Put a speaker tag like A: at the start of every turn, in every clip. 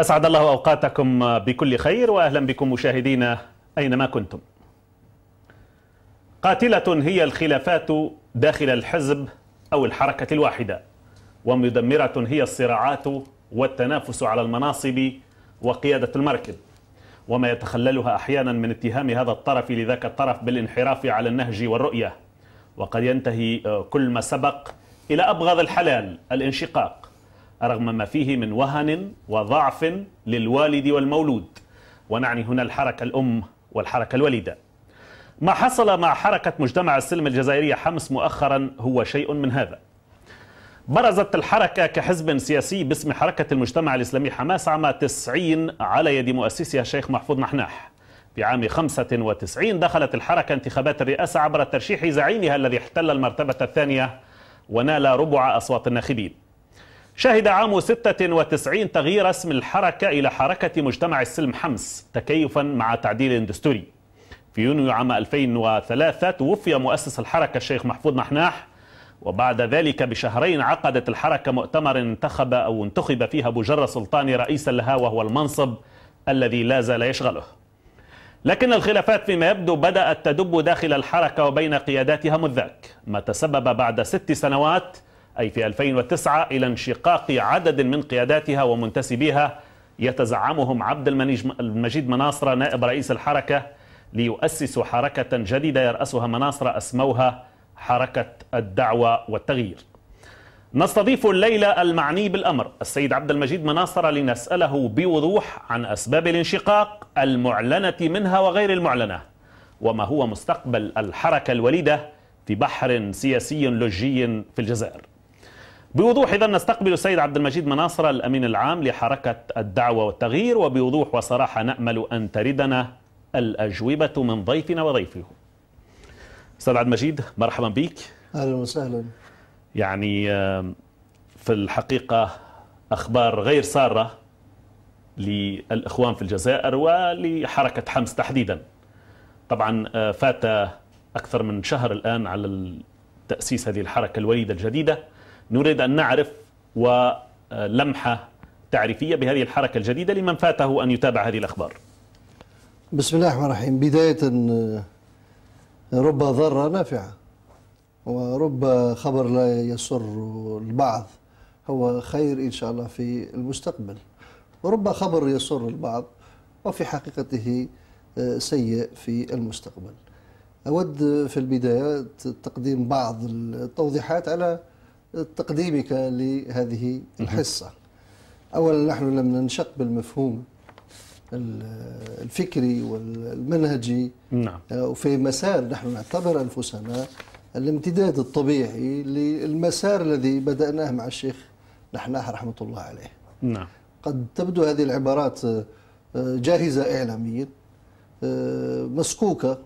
A: أسعد الله أوقاتكم بكل خير وأهلا بكم مشاهدينا أينما كنتم قاتلة هي الخلافات داخل الحزب أو الحركة الواحدة ومدمرة هي الصراعات والتنافس على المناصب وقيادة المركب وما يتخللها أحيانا من اتهام هذا الطرف لذاك الطرف بالانحراف على النهج والرؤية وقد ينتهي كل ما سبق إلى أبغض الحلال الانشقاق رغم ما فيه من وهن وضعف للوالد والمولود ونعني هنا الحركة الأم والحركة الوليدة ما حصل مع حركة مجتمع السلم الجزائرية حمص مؤخرا هو شيء من هذا برزت الحركة كحزب سياسي باسم حركة المجتمع الإسلامي حماس عام 90 على يد مؤسسها الشيخ محفوظ نحناح في عام 95 دخلت الحركة انتخابات الرئاسة عبر ترشيح زعيمها الذي احتل المرتبة الثانية ونال ربع أصوات الناخبين شهد عام 96 تغيير اسم الحركة إلى حركة مجتمع السلم حمص تكيفا مع تعديل دستوري في يونيو عام 2003 توفي مؤسس الحركة الشيخ محفوظ محناح وبعد ذلك بشهرين عقدت الحركة مؤتمر انتخب أو انتخب فيها بجرة سلطاني رئيسا لها وهو المنصب الذي لا زال يشغله لكن الخلافات فيما يبدو بدأت تدب داخل الحركة وبين قياداتها منذ ذاك ما تسبب بعد ست سنوات أي في 2009 إلى انشقاق عدد من قياداتها ومنتسبيها يتزعمهم عبد المجيد مناصرة نائب رئيس الحركة ليؤسسوا حركة جديدة يرأسها مناصرة أسموها حركة الدعوة والتغيير نستضيف الليلة المعني بالأمر السيد عبد المجيد مناصرة لنسأله بوضوح عن أسباب الانشقاق المعلنة منها وغير المعلنة وما هو مستقبل الحركة الوليدة في بحر سياسي لجي في الجزائر بوضوح إذا نستقبل السيد عبد المجيد مناصر الأمين العام لحركة الدعوة والتغيير وبوضوح وصراحة نأمل أن تردنا الأجوبة من ضيفنا وضيفه أستاذ عبد المجيد مرحبا بك أهلا وسهلا يعني آه، في الحقيقة أخبار غير سارة للإخوان في الجزائر ولحركة حمص تحديدا طبعا آه، فات أكثر من شهر الآن على تأسيس هذه الحركة الوليدة الجديدة نريد أن نعرف ولمحة تعريفية بهذه الحركة الجديدة لمن فاته أن يتابع هذه الأخبار
B: بسم الله الرحمن الرحيم بداية رب ضارة نافعة ورب خبر لا يسر البعض هو خير إن شاء الله في المستقبل ورب خبر يسر البعض وفي حقيقته آه، سيء في المستقبل أود في البداية تقديم بعض التوضيحات على تقديمك لهذه الحصة أولا نحن لم ننشق بالمفهوم الفكري والمنهجي نعم. آه، وفي مسار نحن نعتبر أنفسنا الامتداد الطبيعي للمسار الذي بدأناه مع الشيخ نحناح رحمة الله عليه نعم. قد تبدو هذه العبارات آه، جاهزة إعلاميا آه، مسكوكة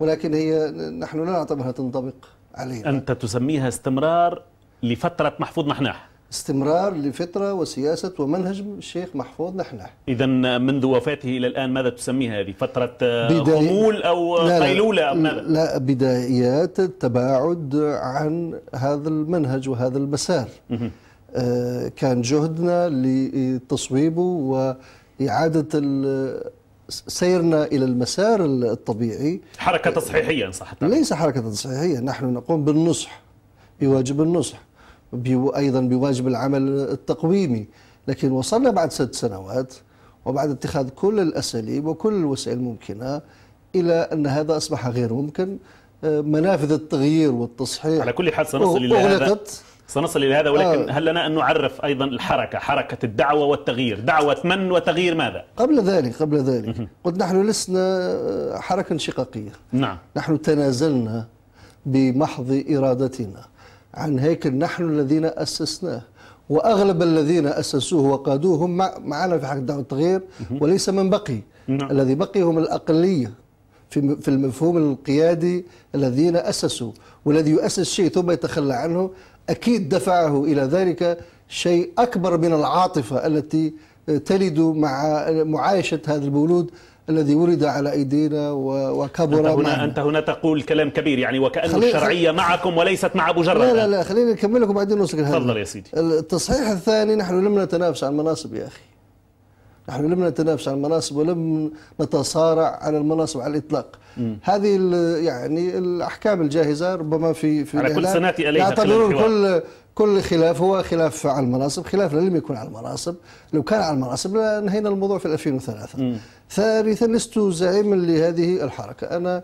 B: ولكن هي نحن لا نعتبرها تنطبق
A: علينا أنت تسميها استمرار لفترة محفوظ نحناح
B: استمرار لفترة وسياسة ومنهج الشيخ محفوظ نحناح
A: إذا منذ وفاته إلى الآن ماذا تسميها هذه فترة خمول غمول أو قيلولة أو ماذا؟
B: لا بدايات التباعد عن هذا المنهج وهذا المسار آه، كان جهدنا لتصويبه وإعادة سيرنا الى المسار الطبيعي
A: حركه تصحيحيه ان صح
B: ليس حركه تصحيحيه نحن نقوم بالنصح بواجب النصح أيضا بواجب العمل التقويمي لكن وصلنا بعد ست سنوات وبعد اتخاذ كل الأساليب وكل الوسائل الممكنة إلى أن هذا أصبح غير ممكن آه، منافذ التغيير والتصحيح على كل حال سنصل إلى هذا
A: سنصل إلى هذا ولكن آه. هل لنا أن نعرف أيضا الحركة حركة الدعوة والتغيير دعوة من وتغيير ماذا
B: قبل ذلك قبل ذلك قلت نحن لسنا آه، حركة انشقاقية نعم نحن تنازلنا بمحض إرادتنا عن هيكل نحن الذين أسسناه واغلب الذين اسسوه وقادوه هم معنا في حق دعوه التغيير وليس من بقي نعم. الذي بقي هم الاقليه في في المفهوم القيادي الذين اسسوا والذي يؤسس شيء ثم يتخلى عنه اكيد دفعه الى ذلك شيء اكبر من العاطفه التي تلد مع معايشه هذا المولود الذي ورد على ايدينا وكبر انت هنا, معنا. انت
A: هنا تقول كلام كبير يعني وكانه الشرعيه معكم وليست مع ابو جرد لا لا
B: لا خليني اكمل لكم بعدين نوصل تفضل يا سيدي التصحيح الثاني نحن لم نتنافس على المناصب يا اخي نحن لم نتنافس على المناصب ولم نتصارع على المناصب على الاطلاق مم. هذه يعني الاحكام الجاهزه ربما في في على كل سناتي اليها نعتبر كل كل خلاف هو خلاف على المناصب خلاف لم يكن على المناصب لو كان على المناصب لانهينا الموضوع في 2003 مم. ثالثا لست زعيما لهذه الحركة أنا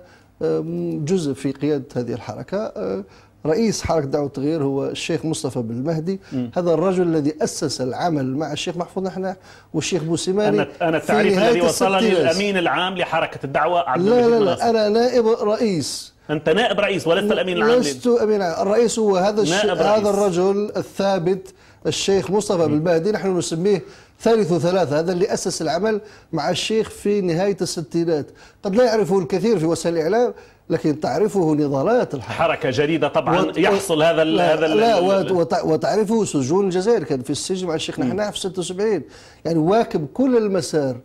B: جزء في قيادة هذه الحركة آه، رئيس حركة دعوة التغيير هو الشيخ مصطفى بن المهدي هذا الرجل الذي أسس العمل مع الشيخ محفوظ نحن والشيخ بوسيماني أنا, أنا التعريف الذي وصلني الأمين
A: العام لحركة الدعوة عبد لا لا لا
B: أنا نائب رئيس أنت نائب رئيس ولست الأمين العام لست أمين الرئيس هو هذا رئيس. هذا الرجل الثابت الشيخ مصطفى بالبهدي نحن نسميه ثالث ثلاثة هذا اللي أسس العمل مع الشيخ في نهاية الستينات قد لا يعرفه الكثير في وسائل الإعلام لكن تعرفه نضالات
A: الحركة حركة جديدة طبعا وت... يحصل هذا لا هذا ال... لا وت...
B: وت... وتعرفه سجون الجزائر كان في السجن مع الشيخ نحن في 76 يعني واكب كل المسار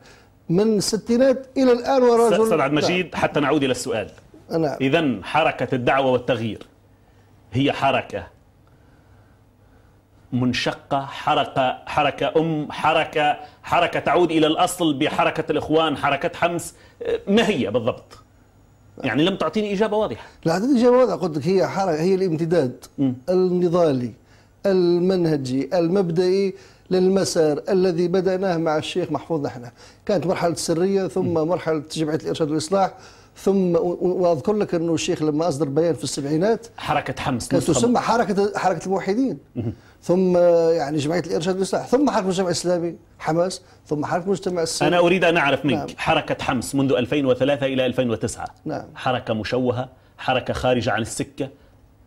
B: من الستينات إلى الآن ورجل استاذ عبد المجيد نعم.
A: حتى نعود إلى السؤال أنا إذا حركة الدعوة والتغيير هي حركة منشقة حركة حركة أم حركة حركة تعود إلى الأصل بحركة الإخوان حركة حمس ما هي بالضبط؟ يعني لم تعطيني إجابة واضحة لا
B: أعطيني إجابة واضحة قلت لك هي حركة هي الامتداد م. النضالي المنهجي المبدئي للمسار الذي بدأناه مع الشيخ محفوظ نحن كانت مرحلة سرية ثم م. مرحلة جمعية الإرشاد والإصلاح ثم واذكر لك انه الشيخ لما اصدر بيان في السبعينات
A: حركه حمص كانت تسمى
B: حركه حركه الموحدين ثم يعني جمعيه الارشاد والاصلاح ثم حركه المجتمع الاسلامي حماس ثم حركه المجتمع السلمي انا اريد
A: ان اعرف منك نعم. حركه حمص منذ 2003 الى 2009 نعم حركه مشوهه حركه خارجه عن السكه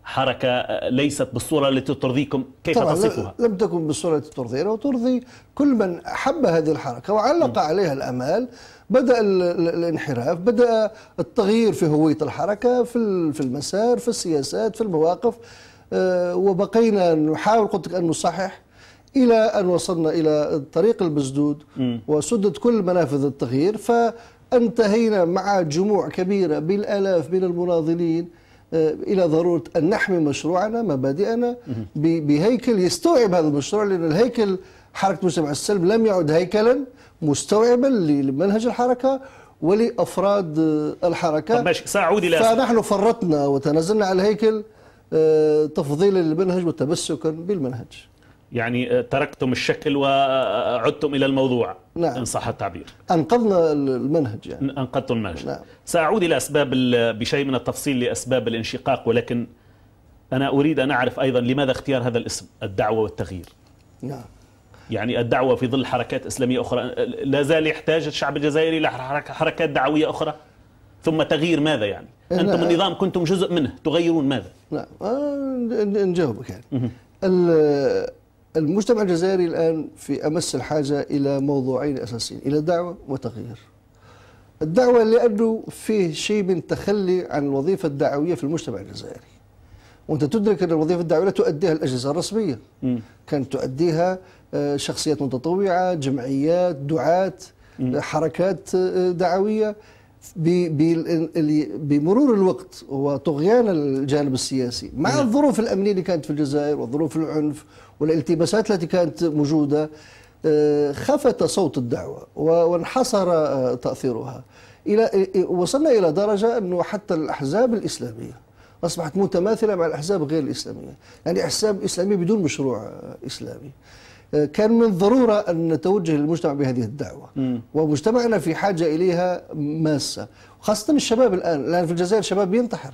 A: حركة آه، ليست بالصورة التي ترضيكم كيف طبعا تصفها؟ لم
B: تكن بالصورة التي ترضينا وترضي كل من أحب هذه الحركة وعلق م. عليها الأمال بدأ الانحراف بدأ التغيير في هوية الحركة في المسار في السياسات في المواقف آه، وبقينا نحاول قلت لك أن نصحح إلى أن وصلنا إلى الطريق المسدود وسدت كل منافذ التغيير فانتهينا مع جموع كبيرة بالآلاف من المناضلين آه، الى ضروره ان نحمي مشروعنا مبادئنا بهيكل يستوعب هذا المشروع لان الهيكل حركه مجتمع السلم لم يعد هيكلا مستوعبا لمنهج الحركه ولافراد آه، الحركه طب ماشي
A: ساعود الى فنحن
B: فرطنا وتنازلنا على الهيكل آه، تفضيلا للمنهج وتمسكا بالمنهج
A: يعني آه، تركتم الشكل وعدتم إلى الموضوع نعم. إن صح التعبير أنقذنا المنهج يعني. أنقذتم المنهج نعم. سأعود إلى أسباب بشيء من التفصيل لأسباب الانشقاق ولكن أنا أريد أن أعرف أيضا لماذا اختيار هذا الاسم الدعوة والتغيير نعم يعني الدعوة في ظل حركات إسلامية أخرى لا زال يحتاج الشعب الجزائري إلى حركات دعوية أخرى ثم تغيير ماذا يعني أنتم النظام كنتم جزء منه تغيرون ماذا
B: نعم آه، نجاوبك يعني المجتمع الجزائري الآن في أمس الحاجة إلى موضوعين أساسيين إلى دعوة وتغيير الدعوة لأنه فيه شيء من التخلي عن الوظيفة الدعوية في المجتمع الجزائري وانت تدرك ان الوظيفه الدعويه لا تؤديها الاجهزه الرسميه كانت تؤديها آه، شخصيات متطوعه جمعيات دعاه حركات آه، دعويه بمرور الوقت وطغيان الجانب السياسي مع نعم. الظروف الامنيه اللي كانت في الجزائر وظروف العنف والالتباسات التي كانت موجودة آه، خفت صوت الدعوة وانحصر آه، تأثيرها إلى وصلنا إلى درجة أنه حتى الأحزاب الإسلامية أصبحت متماثلة مع الأحزاب غير الإسلامية يعني أحزاب إسلامية بدون مشروع آه، إسلامي كان من الضرورة أن نتوجه للمجتمع بهذه الدعوة م. ومجتمعنا في حاجة إليها ماسة خاصة الشباب الآن الآن في الجزائر الشباب بينتحر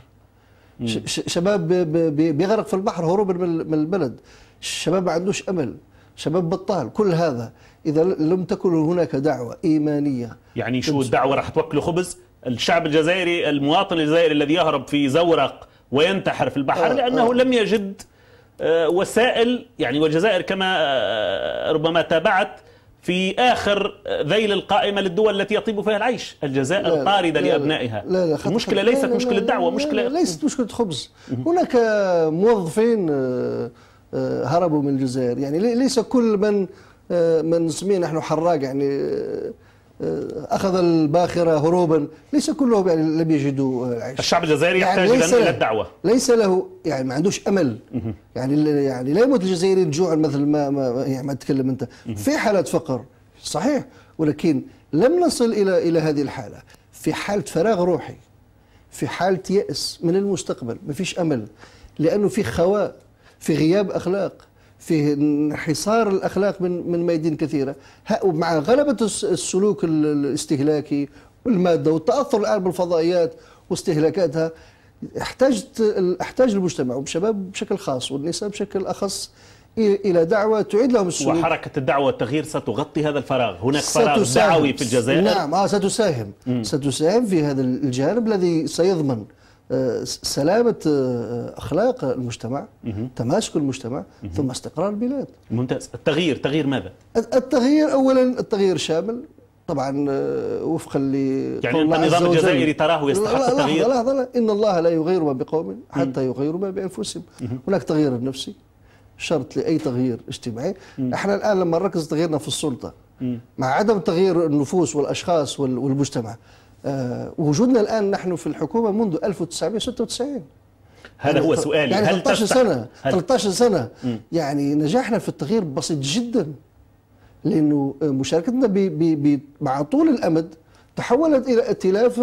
B: شباب بيغرق في البحر هروبا من البلد الشباب ما عندوش امل شباب بطال كل هذا اذا لم تكن هناك دعوه ايمانيه
A: يعني شو الدعوه راح توكلوا خبز الشعب الجزائري المواطن الجزائري الذي يهرب في زورق وينتحر في البحر آه لانه آه. لم يجد آه، وسائل يعني والجزائر كما آه، ربما تابعت في اخر آه، ذيل القائمه للدول التي يطيب فيها العيش، الجزائر طارده لابنائها. لا لا المشكله ليست مشكله دعوه، مشكله ليست
B: مشكله خبز. هناك موظفين آه، هربوا من الجزائر يعني ليس كل من آه، من نسميه نحن حراق يعني آه، اخذ الباخره هروبا ليس كلهم يعني لم يجدوا عيش.
A: الشعب الجزائري يعني يحتاج يعني الى الدعوه
B: ليس له يعني ما عندوش امل يعني يعني لا يموت الجزائري جوعا مثل ما ما, يعني ما تتكلم انت في حاله فقر صحيح ولكن لم نصل الى الى هذه الحاله في حاله فراغ روحي في حاله يأس من المستقبل ما فيش امل لانه في خواء في غياب أخلاق في انحصار الأخلاق من من ميادين كثيرة مع غلبة السلوك الاستهلاكي والمادة والتأثر الآن بالفضائيات واستهلاكاتها احتاجت احتاج المجتمع والشباب بشكل خاص والنساء بشكل اخص الى دعوه
A: تعيد لهم السلوك وحركه الدعوه والتغيير ستغطي هذا الفراغ، هناك فراغ دعوي في الجزائر نعم
B: اه ستساهم م. ستساهم في هذا الجانب الذي سيضمن سلامة آه، أخلاق المجتمع تماسك المجتمع ثم استقرار البلاد
A: ممتاز التغيير تغيير ماذا؟
B: التغيير أولا التغيير شامل طبعا آه، وفقا ل يعني انت النظام الجزائري تراه يستحق التغيير لحظه لحظه ان الله لا يغير ما بقوم حتى يغيروا ما بانفسهم هناك تغيير نفسي شرط لاي تغيير اجتماعي احنا الان لما نركز تغييرنا في السلطه مع عدم تغيير النفوس والاشخاص والمجتمع آه، وجودنا الآن نحن في الحكومة منذ 1996 هذا يعني هو سؤالي يعني هل 13 سنة هل 13 سنة م. يعني نجاحنا في التغيير بسيط جدا لأنه آه، مشاركتنا ب ب ب مع طول الأمد تحولت إلى ائتلاف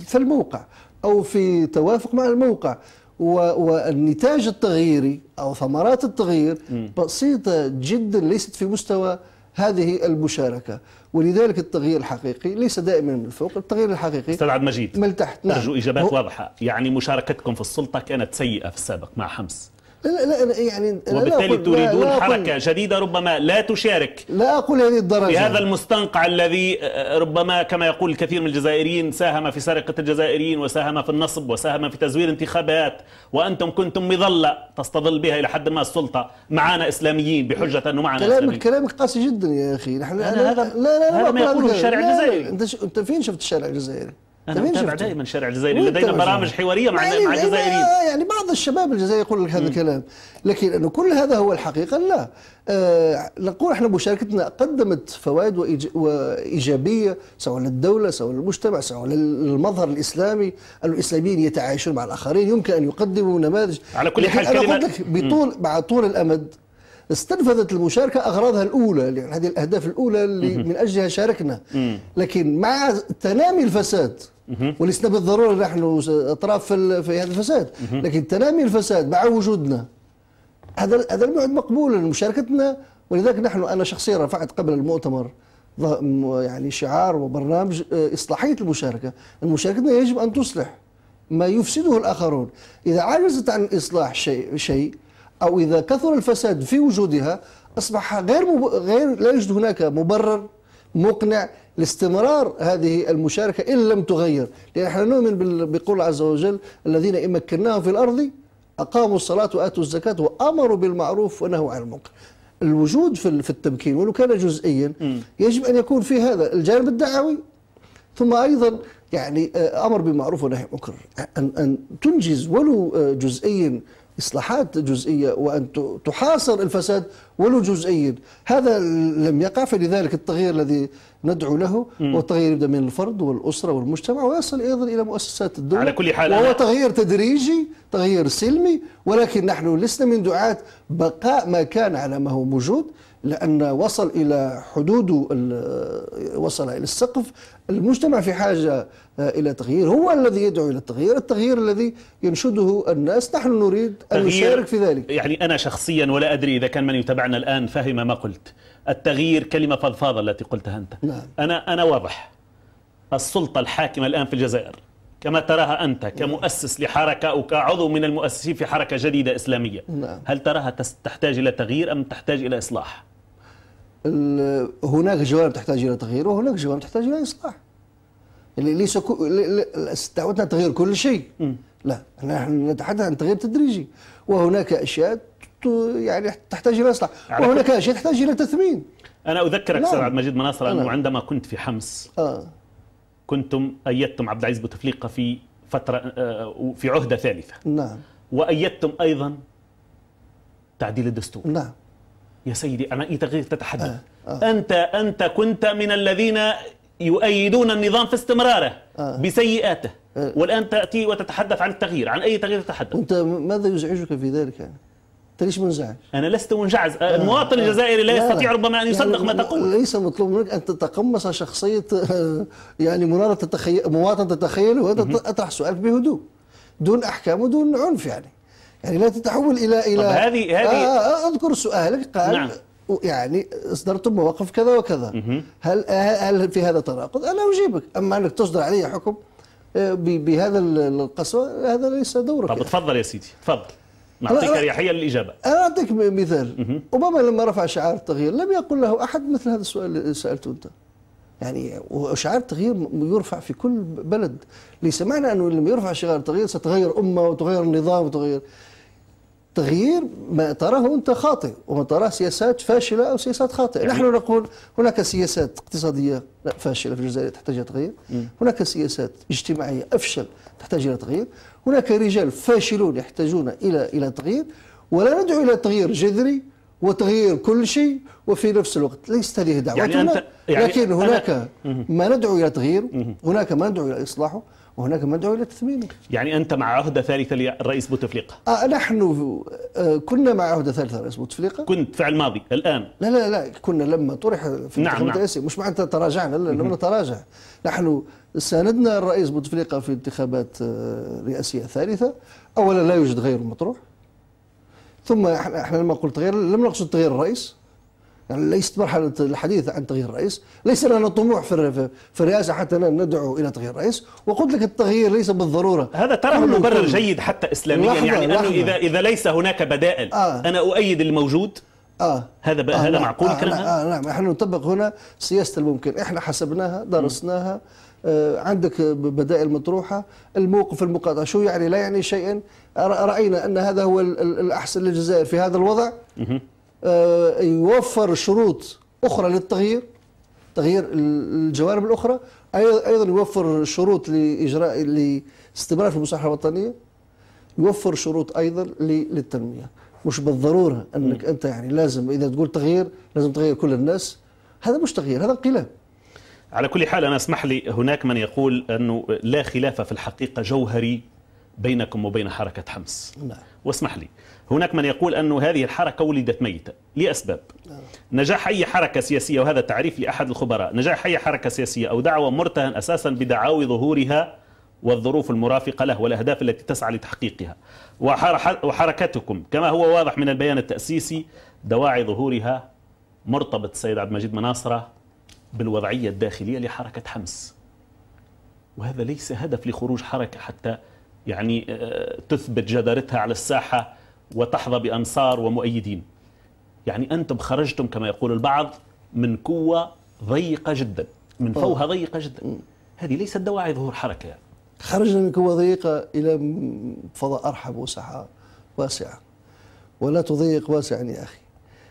B: في الموقع أو في توافق مع الموقع والنتاج التغييري أو ثمرات التغيير بسيطة جدا ليست في مستوى هذه المشاركة ولذلك التغيير الحقيقي ليس دائما من الفوق التغيير الحقيقي استبعد مجيد من تحت نعم. أرجو إجابات
A: واضحة يعني مشاركتكم في السلطة كانت سيئة في السابق مع حمص
B: لا لا يعني وبالتالي لا تريدون لا حركة
A: جديدة ربما لا تشارك لا أقول هذه الدرجة في هذا المستنقع الذي آه، آه، ربما كما يقول الكثير من الجزائريين ساهم في سرقة الجزائريين وساهم في النصب وساهم في تزوير انتخابات وأنتم كنتم مظلة تستظل بها إلى حد ما السلطة معنا إسلاميين بحجة أنه معنا كلامك إسلاميين
B: كلامك قاسي جدا يا أخي نحن أنا, أنا هذا لا لا لا هذا ما يقوله الشارع الجزائري أنت فين شفت الشارع الجزائري؟ انا متابع دائما
A: الشارع الجزائري لدينا برامج حواريه مع يعني مع الجزائريين
B: يعني بعض الشباب الجزائري يقول لك هذا الكلام لكن انه كل هذا هو الحقيقه لا آه نقول احنا مشاركتنا قدمت فوائد وإيج وايجابيه سواء للدوله سواء للمجتمع سواء للمظهر الاسلامي الاسلاميين يتعايشون مع الاخرين يمكن ان يقدموا نماذج على كل حال انا لك بطول مع طول الامد استنفذت المشاركة أغراضها الأولى يعني هذه الأهداف الأولى اللي من أجلها شاركنا لكن مع تنامي الفساد ولسنا بالضروره نحن اطراف في, هذا الفساد لكن تنامي الفساد مع وجودنا هذا هذا الموعد مقبول مشاركتنا ولذلك نحن انا شخصيا رفعت قبل المؤتمر يعني شعار وبرنامج آه، اصلاحيه المشاركه المشاركه يجب ان تصلح ما يفسده الاخرون اذا عجزت عن اصلاح شيء شيء او اذا كثر الفساد في وجودها اصبح غير مب... غير لا يوجد هناك مبرر مقنع لاستمرار هذه المشاركة إن لم تغير لأن احنا نؤمن بقول عز وجل الذين إن مكناهم في الأرض أقاموا الصلاة وآتوا الزكاة وأمروا بالمعروف ونهوا عن المنكر الوجود في التمكين ولو كان جزئيا يجب أن يكون في هذا الجانب الدعوي ثم أيضا يعني آه، أمر بالمعروف ونهي عن المنكر أن تنجز ولو آه، جزئيا إصلاحات جزئية وأن تحاصر الفساد ولو جزئيا هذا لم يقع فلذلك التغيير الذي ندعو له هو التغيير يبدأ من الفرد والأسرة والمجتمع ويصل أيضا إلى مؤسسات الدولة على كل حال وهو تغيير تدريجي تغيير سلمي ولكن نحن لسنا من دعاة بقاء ما كان على ما هو موجود لأن وصل إلى حدود وصل إلى السقف المجتمع في حاجة آه، إلى تغيير هو الذي يدعو إلى التغيير التغيير الذي ينشده الناس نحن نريد أن نشارك في ذلك
A: يعني أنا شخصيا ولا أدري إذا كان من يتابعنا الآن فهم ما قلت التغيير كلمة فضفاضة التي قلتها أنت نعم. أنا, أنا واضح السلطة الحاكمة الآن في الجزائر كما تراها أنت كمؤسس لحركة أو كعضو من المؤسسين في حركة جديدة إسلامية نعم. هل تراها تحتاج إلى تغيير أم تحتاج إلى إصلاح؟
B: هناك جوانب تحتاج إلى تغيير وهناك جوانب تحتاج إلى إصلاح ليس استعودنا تغيير كل شيء لا نحن نتحدث عن تغيير تدريجي وهناك أشياء يعني تحتاج إلى إصلاح وهناك أشياء تحتاج إلى تثمين
A: أنا أذكرك نعم. سيد عبد المجيد مناصر أنه نعم. عندما كنت في حمص آه. كنتم أيدتم عبد العزيز بوتفليقة في فترة آه، في عهدة ثالثة نعم وأيدتم أيضا تعديل الدستور نعم يا سيدي أنا أي تغيير تتحدث آه. آه. أنت أنت كنت من الذين يؤيدون النظام في استمراره آه. بسيئاته آه. والآن تأتي وتتحدث عن التغيير عن أي تغيير تتحدث
B: أنت ماذا يزعجك في ذلك يعني؟ ليش منزعج؟
A: أنا لست منزعج، آه. المواطن آه. الجزائري لا, لا يستطيع ربما أن يعني يصدق يعني ما تقول
B: ليس مطلوب منك أن تتقمص شخصية آه، يعني منارة تتخيل مواطن تتخيل وأنت أطرح سؤالك بهدوء دون أحكام ودون عنف يعني يعني لا تتحول إلى إلى هذه هذه آه أذكر سؤالك قال نعم. يعني اصدرتم مواقف كذا وكذا هل هل في هذا تناقض؟ انا اجيبك اما انك تصدر علي حكم بهذا القسوه هذا ليس دورك طب
A: يعني. تفضل يا سيدي تفضل
B: نعطيك نعم. اريحيه للاجابه انا اعطيك مثال اوباما لما رفع شعار التغيير لم يقل له احد مثل هذا السؤال اللي سالته انت يعني وشعار التغيير يرفع في كل بلد ليس معنى انه لما يرفع شعار التغيير ستغير امه وتغير النظام وتغير تغيير ما تراه انت خاطئ وما تراه سياسات فاشله او سياسات خاطئه يعني نحن نقول هناك سياسات اقتصاديه فاشله في الجزائر تحتاج الى تغيير هناك سياسات اجتماعيه افشل تحتاج الى تغيير هناك رجال فاشلون يحتاجون إلى إلى تغيير ولا ندعو إلى تغيير جذري وتغيير كل شيء وفي نفس الوقت ليست هذه دعوتنا يعني يعني لكن هناك ما ندعو إلى تغيير هناك ما ندعو إلى إصلاحه وهناك ما ندعو إلى تثمينه
A: يعني أنت مع عهدة ثالثة للرئيس بوتفليقة آه
B: نحن آه كنا مع عهدة ثالثة للرئيس بوتفليقة
A: كنت فعل ماضي الآن
B: لا لا لا كنا لما طرح في نعم نعم. مش معناتها تراجعنا لا لم نتراجع نحن ساندنا الرئيس بوتفليقه في انتخابات آه، رئاسيه ثالثه اولا لا يوجد غير مطروح ثم احنا لما قلت غير لم نقصد تغيير الرئيس يعني ليست مرحله الحديث عن تغيير الرئيس ليس لنا طموح في في الرئاسه حتى ندعو الى تغيير الرئيس وقلت لك التغيير ليس بالضروره هذا
A: ترى مبرر جيد حتى اسلاميا لحظة يعني لحظة. اذا اذا ليس هناك بدائل آه. انا اؤيد الموجود آه. هذا بقى آه هذا نعم. معقول آه كلام
B: نعم. آه نعم احنا نطبق هنا سياسه الممكن احنا حسبناها درسناها آه آه، عندك بدائل مطروحة الموقف المقاطع شو يعني لا يعني شيئا رأينا أن هذا هو الأحسن للجزائر في هذا الوضع آه، يوفر شروط أخرى للتغيير تغيير الجوانب الأخرى أيضا يوفر شروط لإجراء لاستمرار في المصالحة الوطنية يوفر شروط أيضا للتنمية مش بالضرورة أنك أنت يعني لازم إذا تقول تغيير لازم تغير كل الناس هذا مش تغيير هذا انقلاب
A: على كل حال أنا اسمح لي هناك من يقول أنه لا خلاف في الحقيقة جوهري بينكم وبين حركة حمص نعم. واسمح لي هناك من يقول أن هذه الحركة ولدت ميتة لأسباب لا. نعم. نجاح أي حركة سياسية وهذا تعريف لأحد الخبراء نجاح أي حركة سياسية أو دعوة مرتهن أساسا بدعاوي ظهورها والظروف المرافقة له والأهداف التي تسعى لتحقيقها وحركتكم كما هو واضح من البيان التأسيسي دواعي ظهورها مرتبط السيد عبد المجيد مناصرة بالوضعية الداخلية لحركة حمس وهذا ليس هدف لخروج حركة حتى يعني آه، تثبت جدارتها على الساحة وتحظى بأنصار ومؤيدين يعني أنتم خرجتم كما يقول البعض من قوة ضيقة جدا من فوهة ضيقة جدا هذه ليست دواعي ظهور حركة يعني.
B: خرجنا من قوة ضيقة إلى فضاء أرحب وساحة واسعة ولا تضيق واسعا يا أخي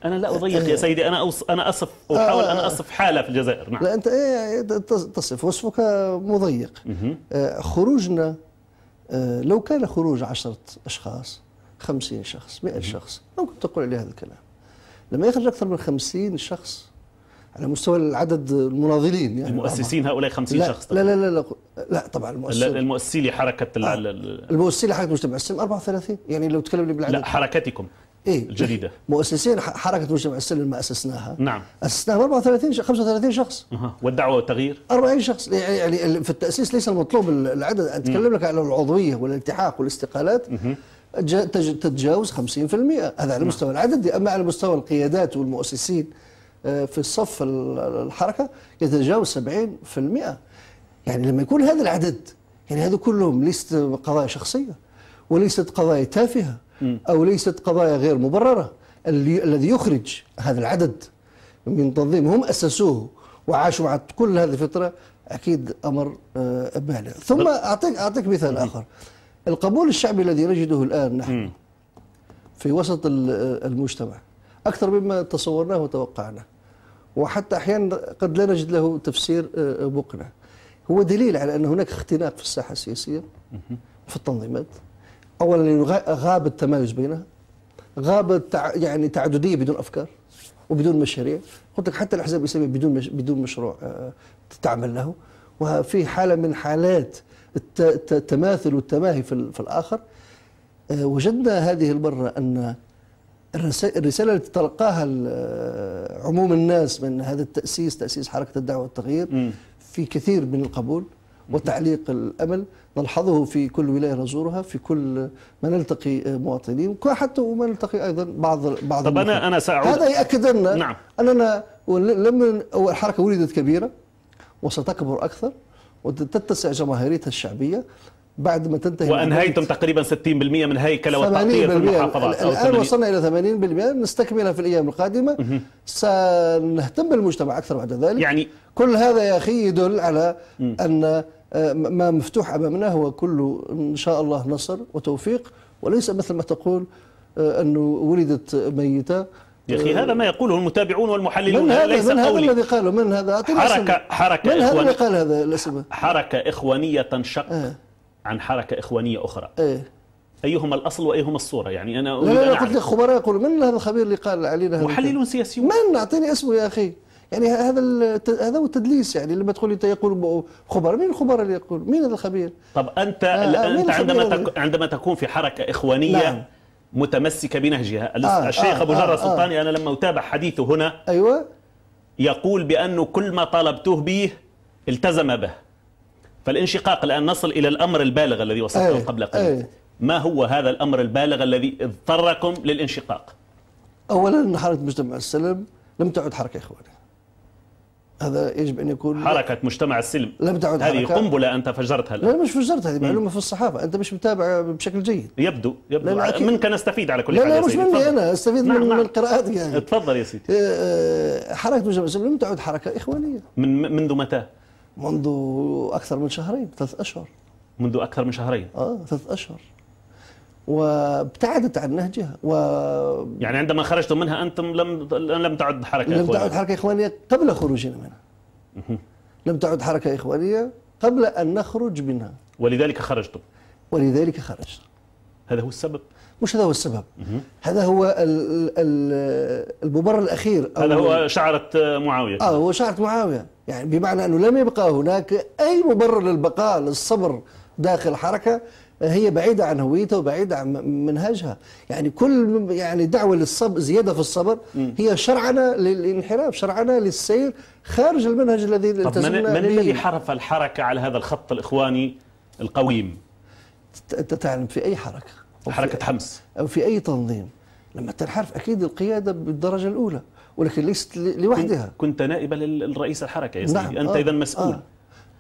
A: انا لا اضيق يا آه. سيدي انا أوص... انا اصف احاول ان آه. اصف حاله في الجزائر نعم
B: لا انت إيه، إيه، تصف وصفك مضيق آه، خروجنا لو كان خروج عشرة اشخاص خمسين شخص مئة شخص ممكن تقول عليه هذا الكلام لما يخرج اكثر من خمسين شخص على مستوى العدد المناضلين يعني المؤسسين هؤلاء 50 لا شخص طبعا. لا لا لا لا, لا طبعا المؤسسين
A: المؤسسين لحركه المؤسسين
B: لحركه مجتمع السلم 34 يعني لو تكلمني بالعدد لا
A: حركتكم
B: إيه؟ الجديده مؤسسين حركه مجتمع السلم ما اسسناها نعم اسسناها 34 35 شخص
A: أه. والدعوه والتغيير
B: 40 شخص يعني, يعني في التاسيس ليس المطلوب العدد اتكلم لك على العضويه والالتحاق والاستقالات تتجاوز 50% هذا على نعم. مستوى العدد اما على مستوى القيادات والمؤسسين آه، في الصف الحركه يتجاوز 70% يعني لما يكون هذا العدد يعني هذا كلهم ليست قضايا شخصيه وليست قضايا تافهة أو ليست قضايا غير مبررة الذي يخرج هذا العدد من تنظيم هم أسسوه وعاشوا مع كل هذه الفترة أكيد أمر آه، بالغ ثم أعطيك, أعطيك مثال آخر القبول الشعبي الذي نجده الآن نحن في وسط آه، المجتمع أكثر مما تصورناه وتوقعناه وحتى أحيانا قد لا نجد له تفسير آه، مقنع هو دليل على أن هناك اختناق في الساحة السياسية في التنظيمات اولا غاب التمايز بينها غاب التع... يعني تعدديه بدون افكار وبدون مشاريع قلت لك حتى الاحزاب الاسلاميه بدون مش... بدون مشروع آه، تعمل له وفي حاله من حالات الت... التماثل والتماهي في, في الاخر آه، وجدنا هذه المره ان الرسالة التي تلقاها آه، عموم الناس من هذا التأسيس تأسيس حركة الدعوة والتغيير في كثير من القبول وتعليق الأمل نلحظه في كل ولاية نزورها في كل ما نلتقي مواطنين حتى وما نلتقي أيضا بعض بعض طب أنا أنا سأعود هذا يأكد لنا نعم. أننا لما الحركة ولدت كبيرة وستكبر أكثر وتتسع جماهيريتها الشعبية بعد ما تنتهي وانهيتم
A: تقريبا 60% من هيكله وتغطيه في المحافظات الان وصلنا
B: الى 80% نستكملها في الايام القادمه سنهتم بالمجتمع اكثر بعد ذلك يعني كل هذا يا اخي يدل على ان آه، ما مفتوح أمامنا هو كله إن شاء الله نصر وتوفيق وليس مثل ما تقول آه، أنه ولدت ميتة يا أخي هذا
A: ما يقوله المتابعون والمحللون من هذا, ليس من هذا الذي قاله من هذا حركة, حركة من هذا اللي قال هذا الاسم حركة إخوانية تنشق آه. عن حركة إخوانية أخرى ايه أيهما الأصل وأيهما الصورة يعني أنا أقول لا, لا قلت لك
B: خبراء يقولوا من هذا الخبير اللي قال علينا محللون سياسيون من أعطيني اسمه يا أخي يعني هذا هذا هو التدليس يعني لما تقول انت يقول خبراء مين الخبراء اللي يقول مين هذا الخبير
A: طب انت آه انت عندما تك عندما تكون في حركه اخوانيه نعم. متمسكه بنهجها آه, آه، الشيخ آه ابو جره آه سلطاني آه انا لما اتابع حديثه هنا ايوه يقول بانه كل ما طالبته به التزم به فالانشقاق الان نصل الى الامر البالغ الذي وصلته أيه قبل قليل أيه ما هو هذا الامر البالغ الذي اضطركم للانشقاق؟
B: اولا حركه مجتمع السلم
A: لم تعد حركه اخوانيه
B: هذا يجب ان يكون
A: حركه مجتمع السلم لم تعد هذه حركة. قنبله انت فجرتها الآن. لا مش فجرتها هذه معلومه في الصحافه انت مش متابع بشكل جيد يبدو يبدو أكيد. منك نستفيد على كل حال لا لا مش مني
B: انا استفيد نعم من, نعم. من القراءات يعني
A: تفضل يا سيدي آه،
B: آه، حركه مجتمع السلم لم تعد حركه اخوانيه من منذ متى؟ منذ اكثر من شهرين ثلاث اشهر
A: منذ اكثر من شهرين اه
B: ثلاث اشهر وابتعدت عن نهجها و
A: يعني عندما خرجتم منها انتم لم لم تعد حركه لم تعد حركه
B: اخوانيه قبل خروجنا
A: منها
B: لم تعد حركه اخوانيه قبل ان نخرج منها
A: ولذلك خرجتم
B: ولذلك خرجت هذا هو السبب مش هذا هو السبب هذا هو المبرر الاخير هذا هو
A: شعره معاويه اه هو
B: شعره معاويه يعني بمعنى انه لم يبقى هناك اي مبرر للبقاء للصبر داخل حركه هي بعيدة عن هويتها وبعيدة عن منهجها يعني كل يعني دعوة للصبر زيادة في الصبر هي شرعنة للانحراف شرعنة للسير خارج المنهج الذي التزمنا من, من الذي
A: حرف الحركة على هذا الخط الإخواني القويم
B: أنت تعلم في أي
A: حركة أو حركة
B: في حمص أو في أي تنظيم لما تنحرف أكيد القيادة بالدرجة الأولى ولكن
A: ليست لوحدها كنت نائبا للرئيس الحركة يا سيدي نعم أنت آه إذا مسؤول آه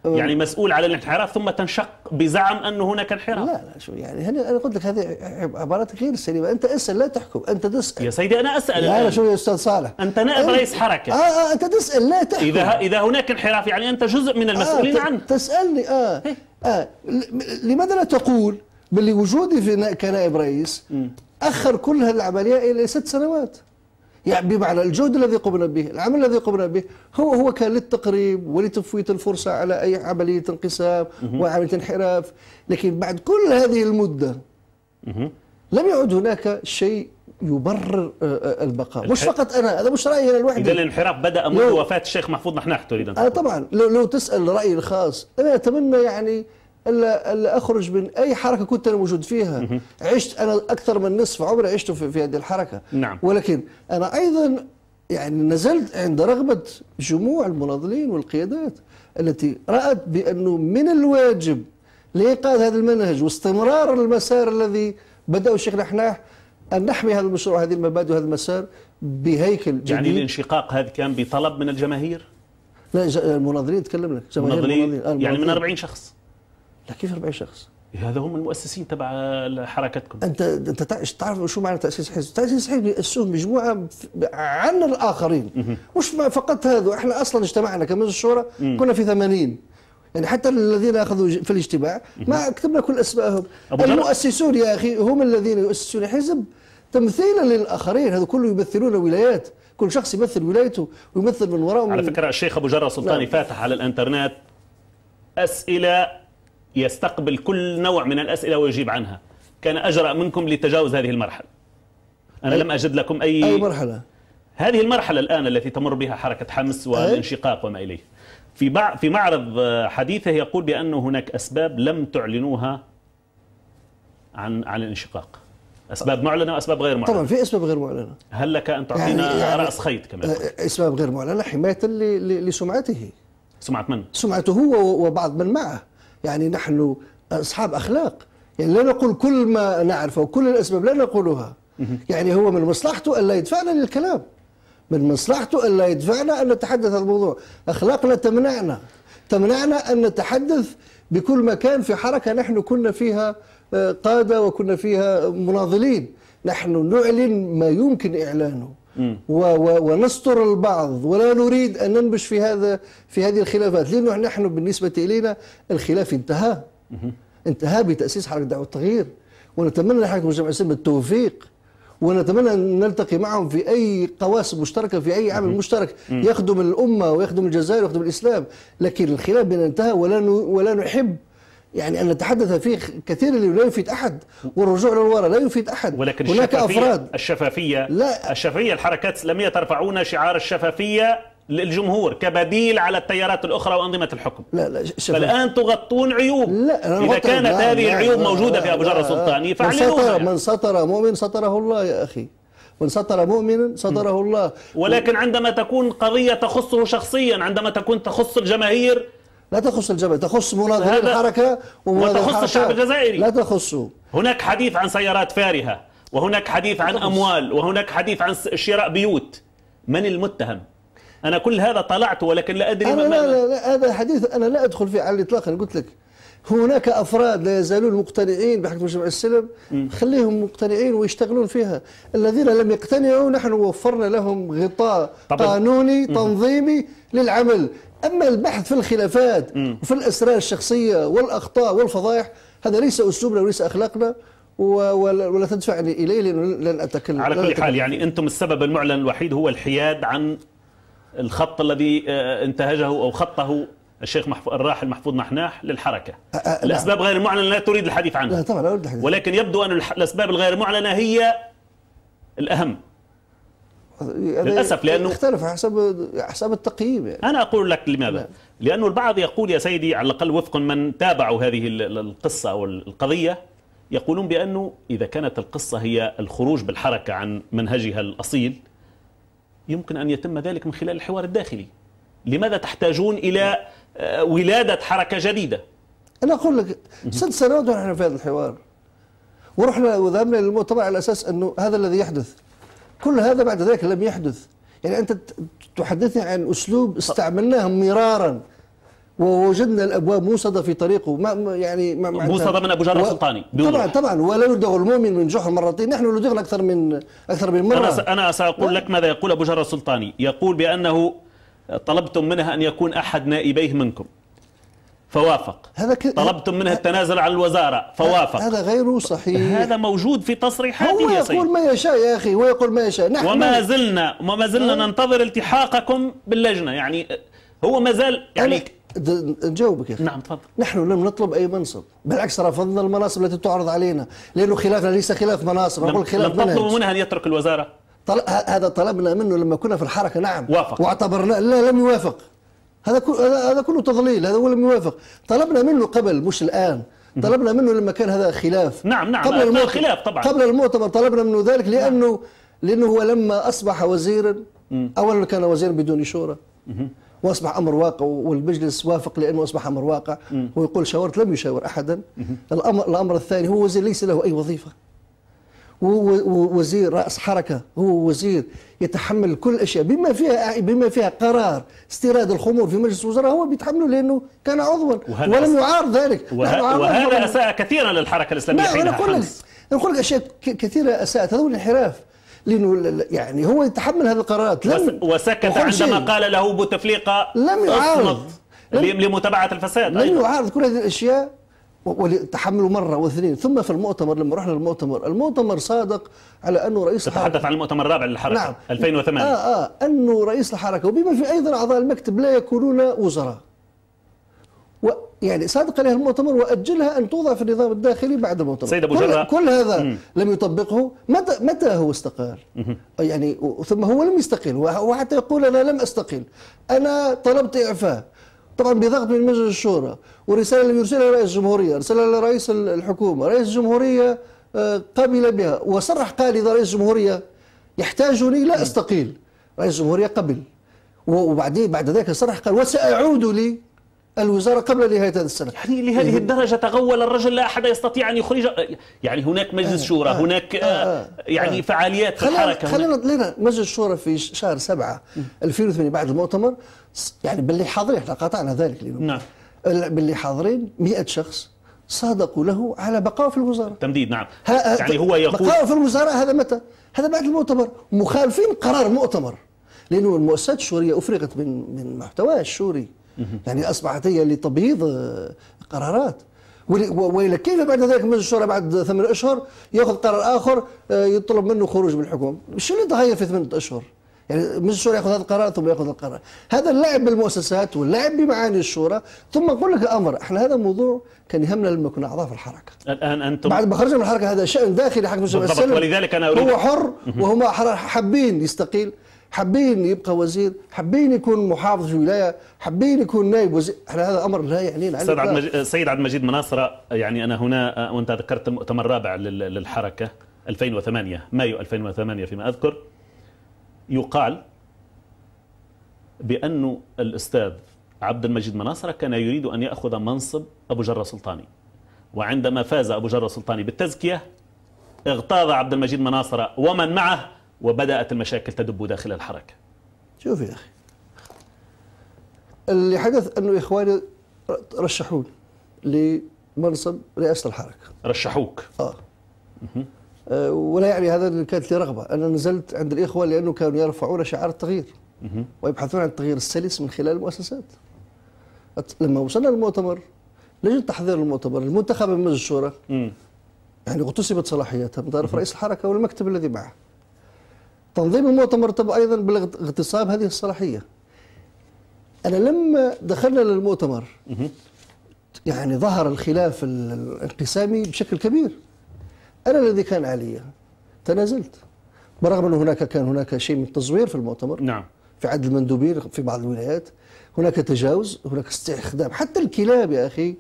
A: يعني مسؤول على الانحراف ثم تنشق بزعم انه هناك انحراف لا لا شو يعني أنا قلت لك هذه
B: عبارات غير سليمة أنت اسأل لا تحكم أنت تسأل يا سيدي أنا أسأل لا, شو يا أستاذ صالح أنت نائب رئيس حركة آه, آه أنت تسأل لا
A: تحكم إذا إذا هناك انحراف يعني أنت جزء من المسؤولين آه عنه
B: تسألني آه, إيه. آه لماذا لا تقول باللي وجودي في كنائب رئيس أخر كل هالعملية إلى ست سنوات يعني بمعنى الجهد الذي قمنا به العمل الذي قمنا به هو هو كان للتقريب ولتفويت الفرصة على أي عملية انقسام وعملية انحراف لكن بعد كل هذه المدة لم يعد هناك شيء يبرر آه، آه، البقاء الحل. مش فقط انا هذا مش رايي انا لوحدي اذا
A: الانحراف بدا منذ وفاه الشيخ محفوظ نحن تريد ان آه،
B: طبعا لو, لو تسال رايي الخاص انا اتمنى يعني الا الا اخرج من اي حركه كنت انا موجود فيها عشت انا اكثر من نصف عمري عشته في, في هذه الحركه نعم. ولكن انا ايضا يعني نزلت عند رغبه جموع المناضلين والقيادات التي رات بانه من الواجب لإيقاظ هذا المنهج واستمرار المسار الذي بدأه الشيخ نحناح أن نحمي هذا المشروع هذه المبادئ وهذا المسار بهيكل جديد يعني
A: الانشقاق هذا كان بطلب من الجماهير؟
B: لا المناضلين تكلم لك جماهير يعني من 40 شخص لا كيف 40 شخص؟
A: هذا هم المؤسسين تبع حركتكم
B: انت انت تعرف شو معنى تاسيس حزب؟ تاسيس حزب ياسسوه مجموعه عن الاخرين مش فقط هذا احنا اصلا اجتمعنا كمجلس الشورى كنا في 80 يعني حتى الذين اخذوا في الاجتماع ما كتبنا كل اسمائهم المؤسسون يا اخي هم الذين يؤسسون حزب تمثيلا للاخرين هذا كله يمثلون ولايات كل شخص يمثل ولايته ويمثل من وراءه على فكره
A: الشيخ ابو جره سلطاني نعم. فاتح على الانترنت اسئله يستقبل كل نوع من الأسئلة ويجيب عنها كان أجرأ منكم لتجاوز هذه المرحلة أنا لم أجد لكم أي أي مرحلة هذه المرحلة الآن التي تمر بها حركة حمص والانشقاق وما إليه في في معرض حديثه يقول بأن هناك أسباب لم تعلنوها عن عن الانشقاق أسباب معلنة وأسباب غير معلنة طبعا في
B: أسباب غير معلنة
A: هل لك أن تعطينا يعني يعني رأس خيط كمان
B: أسباب غير معلنة حماية لسمعته سمعة من؟ سمعته هو وبعض من معه يعني نحن أصحاب أخلاق يعني لا نقول كل ما نعرفه وكل الأسباب لا نقولها يعني هو من مصلحته ألا يدفعنا للكلام من مصلحته ألا يدفعنا أن نتحدث عن الموضوع أخلاقنا تمنعنا تمنعنا أن نتحدث بكل مكان في حركة نحن كنا فيها آه، قادة وكنا فيها مناضلين نحن نعلن ما يمكن إعلانه ونستر البعض ولا نريد أن ننبش في هذا في هذه الخلافات لأنه نحن بالنسبة إلينا الخلاف انتهى انتهى بتأسيس حركة دعوة التغيير ونتمنى لحركة المجتمع الإسلامي التوفيق ونتمنى ان نلتقي معهم في اي قواسم مشتركه في اي عمل مشترك يخدم الامه ويخدم الجزائر ويخدم الاسلام لكن الخلاف بيننا انتهى ولا ولا نحب يعني ان نتحدث فيه كثير لا يفيد احد والرجوع للوراء لا
A: يفيد احد ولكن هناك الشفافية افراد الشفافيه لا الشفافيه الحركات الاسلاميه ترفعون شعار الشفافيه للجمهور كبديل على التيارات الاخرى وانظمه الحكم لا لا شفاف. فالان تغطون عيوب لا اذا كانت لا هذه لا العيوب لا موجوده لا في ابو جرى السلطاني فعلوها من, من
B: سطر مؤمن سطره الله يا اخي من سطر مؤمنا سطره الله ولكن
A: عندما تكون قضيه تخصه شخصيا عندما تكون تخص الجماهير لا تخص الجبهة تخص مناضلين الحركة تخص الشعب الجزائري لا
B: تخصه
A: هناك حديث عن سيارات فارهة وهناك حديث عن أموال وهناك حديث عن شراء بيوت من المتهم أنا كل هذا طلعت ولكن لا أدري أنا ما لا, لا,
B: لا هذا حديث أنا لا أدخل فيه على الإطلاق أنا قلت لك هناك افراد لا يزالون مقتنعين بحكم مجتمع السلم خليهم مقتنعين ويشتغلون فيها الذين لم يقتنعوا نحن وفرنا لهم غطاء طبعا. قانوني تنظيمي للعمل أما البحث في الخلافات م. وفي الأسرار الشخصية والأخطاء والفضائح هذا ليس أسلوبنا وليس أخلاقنا ولا تدفعني إليه لن أتكلم على كل حال يعني
A: أنتم السبب المعلن الوحيد هو الحياد عن الخط الذي آه، انتهجه أو خطه الشيخ محفوظ الراحل محفوظ محناح للحركة أه أه الأسباب غير المعلنة لا تريد الحديث عنها لا طبعا لا أريد الحديث ولكن يبدو أن الأسباب الغير معلنة هي الأهم للاسف لانه يختلف حسب حسب التقييم يعني. انا اقول لك لماذا؟ لا. نعم. لانه البعض يقول يا سيدي على الاقل وفق من تابعوا هذه القصه او القضيه يقولون بانه اذا كانت القصه هي الخروج بالحركه عن منهجها الاصيل يمكن ان يتم ذلك من خلال الحوار الداخلي. لماذا تحتاجون الى نعم. آه، ولاده حركه جديده؟
B: انا اقول لك ست سنوات ونحن في هذا الحوار ورحنا وذهبنا للمؤتمر على اساس انه هذا الذي يحدث كل هذا بعد ذلك لم يحدث يعني أنت تحدثني عن أسلوب استعملناه مرارا ووجدنا الابواب موصده في طريقه ما يعني ما موصده من ابو جعفر السلطاني طبعا طبعا ولا يلدغ المؤمن من جحر مرتين نحن ندغل اكثر من اكثر من مره
A: انا ساقول و... لك ماذا يقول ابو جعفر السلطاني يقول بانه طلبتم منه ان يكون احد نائبيه منكم فوافق هذا ك... طلبتم منها التنازل عن الوزارة فوافق
B: هذا غير صحيح هذا
A: موجود في تصريحاته هو يقول ما
B: يشاء يا أخي هو يقول ما يشاء نحن وما
A: زلنا وما زلنا أه؟ ننتظر التحاقكم باللجنة يعني هو ما زال يعني
B: نجاوبك يا اخي نعم تفضل نحن لم نطلب اي منصب بالعكس رفضنا المناصب التي تعرض علينا لانه خلافنا ليس خلاف مناصب نقول خلاف لم تطلبوا منها
A: ان يترك الوزاره
B: طل... هذا طلبنا منه لما كنا في الحركه نعم وافق واعتبرنا لا لم يوافق هذا هذا كله تضليل هذا هو اللي موافق طلبنا منه قبل مش الآن طلبنا منه لما كان هذا خلاف نعم نعم قبل المؤتمر خلاف طبعا قبل المؤتمر طلبنا منه ذلك لأنه نعم. لأنه هو لما أصبح وزيرا أولا كان وزيرا بدون شورى واصبح امر واقع والمجلس وافق لانه اصبح امر واقع ويقول شاورت لم يشاور احدا الامر الامر الثاني هو وزير ليس له اي وظيفه ووزير رأس حركة هو وزير يتحمل كل الأشياء بما فيها بما فيها قرار استيراد الخمور في مجلس الوزراء هو بيتحمله لأنه كان عضوا ولم
A: يعارض ذلك وهذا أساء كثيرا للحركة الإسلامية حينها أنا أقول لك
B: نقول لك أشياء كثيرة أساءت هذا الانحراف لانه يعني هو يتحمل هذه القرارات لم وسكت
A: عندما شيء. قال له بوتفليقه لم يعارض لم لمتابعه الفساد لم أيوة. يعارض
B: كل هذه الاشياء وتحملوا مره واثنين ثم في المؤتمر لما رحنا المؤتمر المؤتمر
A: صادق على انه رئيس الحركه تتحدث عن المؤتمر الرابع للحركه نعم 2008
B: اه اه انه رئيس الحركه وبما في ايضا اعضاء المكتب لا يكونون وزراء يعني صادق عليها المؤتمر واجلها ان توضع في النظام الداخلي بعد المؤتمر سيد ابو كل, كل هذا مم. لم يطبقه متى متى هو استقال؟ مم. يعني ثم هو لم يستقل وحتى يقول انا لم استقل انا طلبت اعفاء طبعا بضغط من مجلس الشورى والرساله اللي يرسلها رئيس الجمهوريه رسالة لرئيس الحكومه رئيس الجمهوريه آه، قبل بها وصرح قال اذا رئيس الجمهوريه يحتاجني لا استقيل رئيس الجمهوريه قبل وبعدين بعد ذلك صرح قال وساعود لي الوزارة قبل نهاية هذه السنة يعني
A: لهذه يعني الدرجة تغول الرجل لا أحد يستطيع أن يخرج يعني هناك مجلس آه شورى آه هناك آه, آه،, آه، يعني آه فعاليات في الحركة خلينا
B: لنا مجلس الشورى في شهر 7 2008 بعد المؤتمر يعني باللي حاضرين احنا قطعنا ذلك اليوم نعم باللي حاضرين 100 شخص صادقوا له على بقائه في الوزاره
A: تمديد نعم يعني هو يقول بقائه في
B: الوزاره هذا متى؟ هذا بعد المؤتمر مخالفين قرار مؤتمر لانه المؤسسات الشوريه افرغت من من محتواها الشوري يعني اصبحت هي لتبييض آه، قرارات والى كيف بعد ذلك مجلس الشورى بعد ثمان اشهر ياخذ قرار اخر آه، يطلب منه خروج من الحكومه؟ شو اللي تغير في ثمان اشهر؟ يعني مجلس الشورى ياخذ هذا القرار ثم ياخذ القرار هذا اللعب بالمؤسسات واللعب بمعاني الشورى ثم اقول لك امر احنا هذا الموضوع كان يهمنا لما كنا اعضاء في الحركه
A: الان انتم بعد ما خرجنا من
B: الحركه هذا شان داخلي حق مجلس بالضبط ولذلك انا أريد هو حر وهما حابين يستقيل حابين يبقى وزير حابين يكون محافظ في ولايه حابين يكون نائب وزير احنا هذا امر لا يعنينا سيد عبد المجيد
A: سيد عبد المجيد مناصره يعني انا هنا وانت ذكرت المؤتمر الرابع للحركه 2008 مايو 2008 فيما اذكر يقال بأن الأستاذ عبد المجيد مناصرة كان يريد أن يأخذ منصب أبو جرة سلطاني وعندما فاز أبو جرة سلطاني بالتزكية اغتاظ عبد المجيد مناصرة ومن معه وبدأت المشاكل تدب داخل الحركة شوف يا أخي
B: اللي حدث أنه إخواني رشحون لمنصب رئاسة الحركة رشحوك آه آه، ولا يعني هذا اللي كانت لي رغبه انا نزلت عند الاخوه لانه كانوا يرفعون شعار التغيير ويبحثون عن التغيير السلس من خلال المؤسسات لما وصلنا للمؤتمر لجنه تحضير المؤتمر المنتخبه من مجلس الشورى يعني اغتصبت صلاحياتها من طرف رئيس الحركه والمكتب الذي معه تنظيم المؤتمر تبع ايضا بالاغتصاب هذه الصلاحيه انا لما دخلنا للمؤتمر يعني ظهر الخلاف الانقسامي بشكل كبير أنا الذي كان علي تنازلت برغم أن هناك كان هناك شيء من التزوير في المؤتمر نعم في عدد المندوبين في بعض الولايات هناك تجاوز هناك استخدام حتى الكلاب يا أخي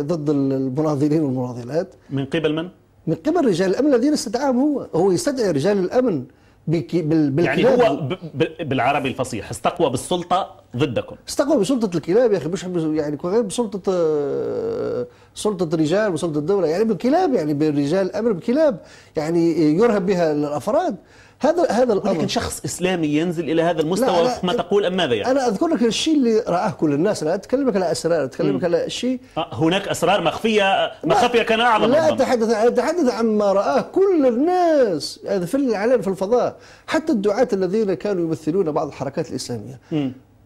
B: ضد المناضلين والمناضلات من قبل من؟ من قبل رجال الأمن الذين استدعاهم هو هو يستدعي رجال الأمن بال يعني هو
A: ب... بالعربي الفصيح استقوى بالسلطه ضدكم
B: استقوى بسلطه الكلاب يا اخي مش يعني غير بسلطه آه، سلطه رجال وسلطه الدوله يعني بالكلاب يعني بالرجال الامر بكلاب يعني يرهب بها الافراد هذا هذا الامر ولكن شخص
A: اسلامي ينزل الى هذا المستوى ما تقول ام ماذا يعني؟ انا
B: اذكر لك الشيء اللي راه كل الناس انا اتكلمك على اسرار اتكلمك
A: على شيء آه، هناك اسرار مخفيه ما خفي كان اعظم لا اتحدث
B: اتحدث عما راه كل الناس في الاعلام في الفضاء حتى الدعاة الذين كانوا يمثلون بعض الحركات الاسلاميه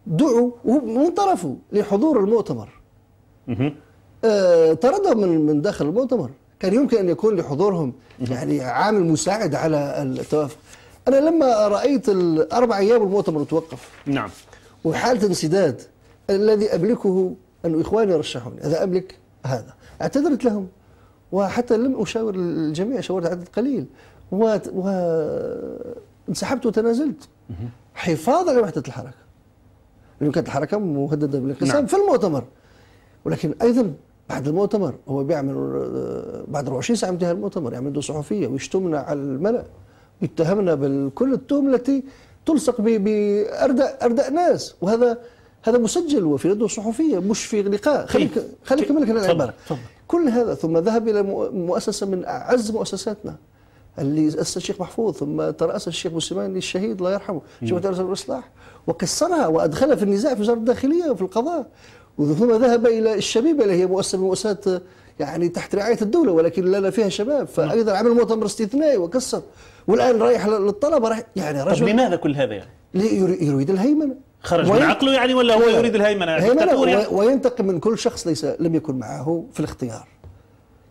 B: دعوا من طرفه لحضور المؤتمر آه طردوا من من داخل المؤتمر كان يمكن ان يكون لحضورهم يعني عامل مساعد على التوافق أنا لما رأيت الأربع أيام المؤتمر توقف نعم وحالة انسداد الذي أملكه أن إخواني رشحوني اذا أملك هذا اعتذرت لهم وحتى لم أشاور الجميع شاورت عدد قليل وانسحبت انسحبت وتنازلت حفاظا على وحدة الحركة لانه كانت الحركة مهددة بالانقسام نعم. في المؤتمر ولكن أيضا بعد المؤتمر هو بيعمل بعد 24 ساعة انتهاء المؤتمر يعمل صحفية ويشتمنا على الملأ يتهمنا بكل التهم التي تلصق بارداء ارداء ناس وهذا هذا مسجل وفي رده صحفية مش في لقاء خليك خليك كملك العبارة كل هذا ثم ذهب إلى مؤسسة من أعز مؤسساتنا اللي أسس الشيخ محفوظ ثم ترأس الشيخ مسلمان الشهيد الله يرحمه جمعية الإرشاد الإصلاح وكسرها وأدخلها في النزاع في وزارة الداخلية وفي القضاء ثم ذهب إلى الشبيبة اللي هي مؤسسة من مؤسسات يعني تحت رعايه الدوله ولكن لنا فيها شباب فايضا عمل مؤتمر استثنائي وكسر والان رايح للطلبه رايح يعني رجل طب لماذا كل هذا يعني؟ يريد الهيمنه خرج من عقله يعني ولا هو يريد الهيمنه؟ الهيمنه يعني. وينتقم من كل شخص ليس لم يكن معه في الاختيار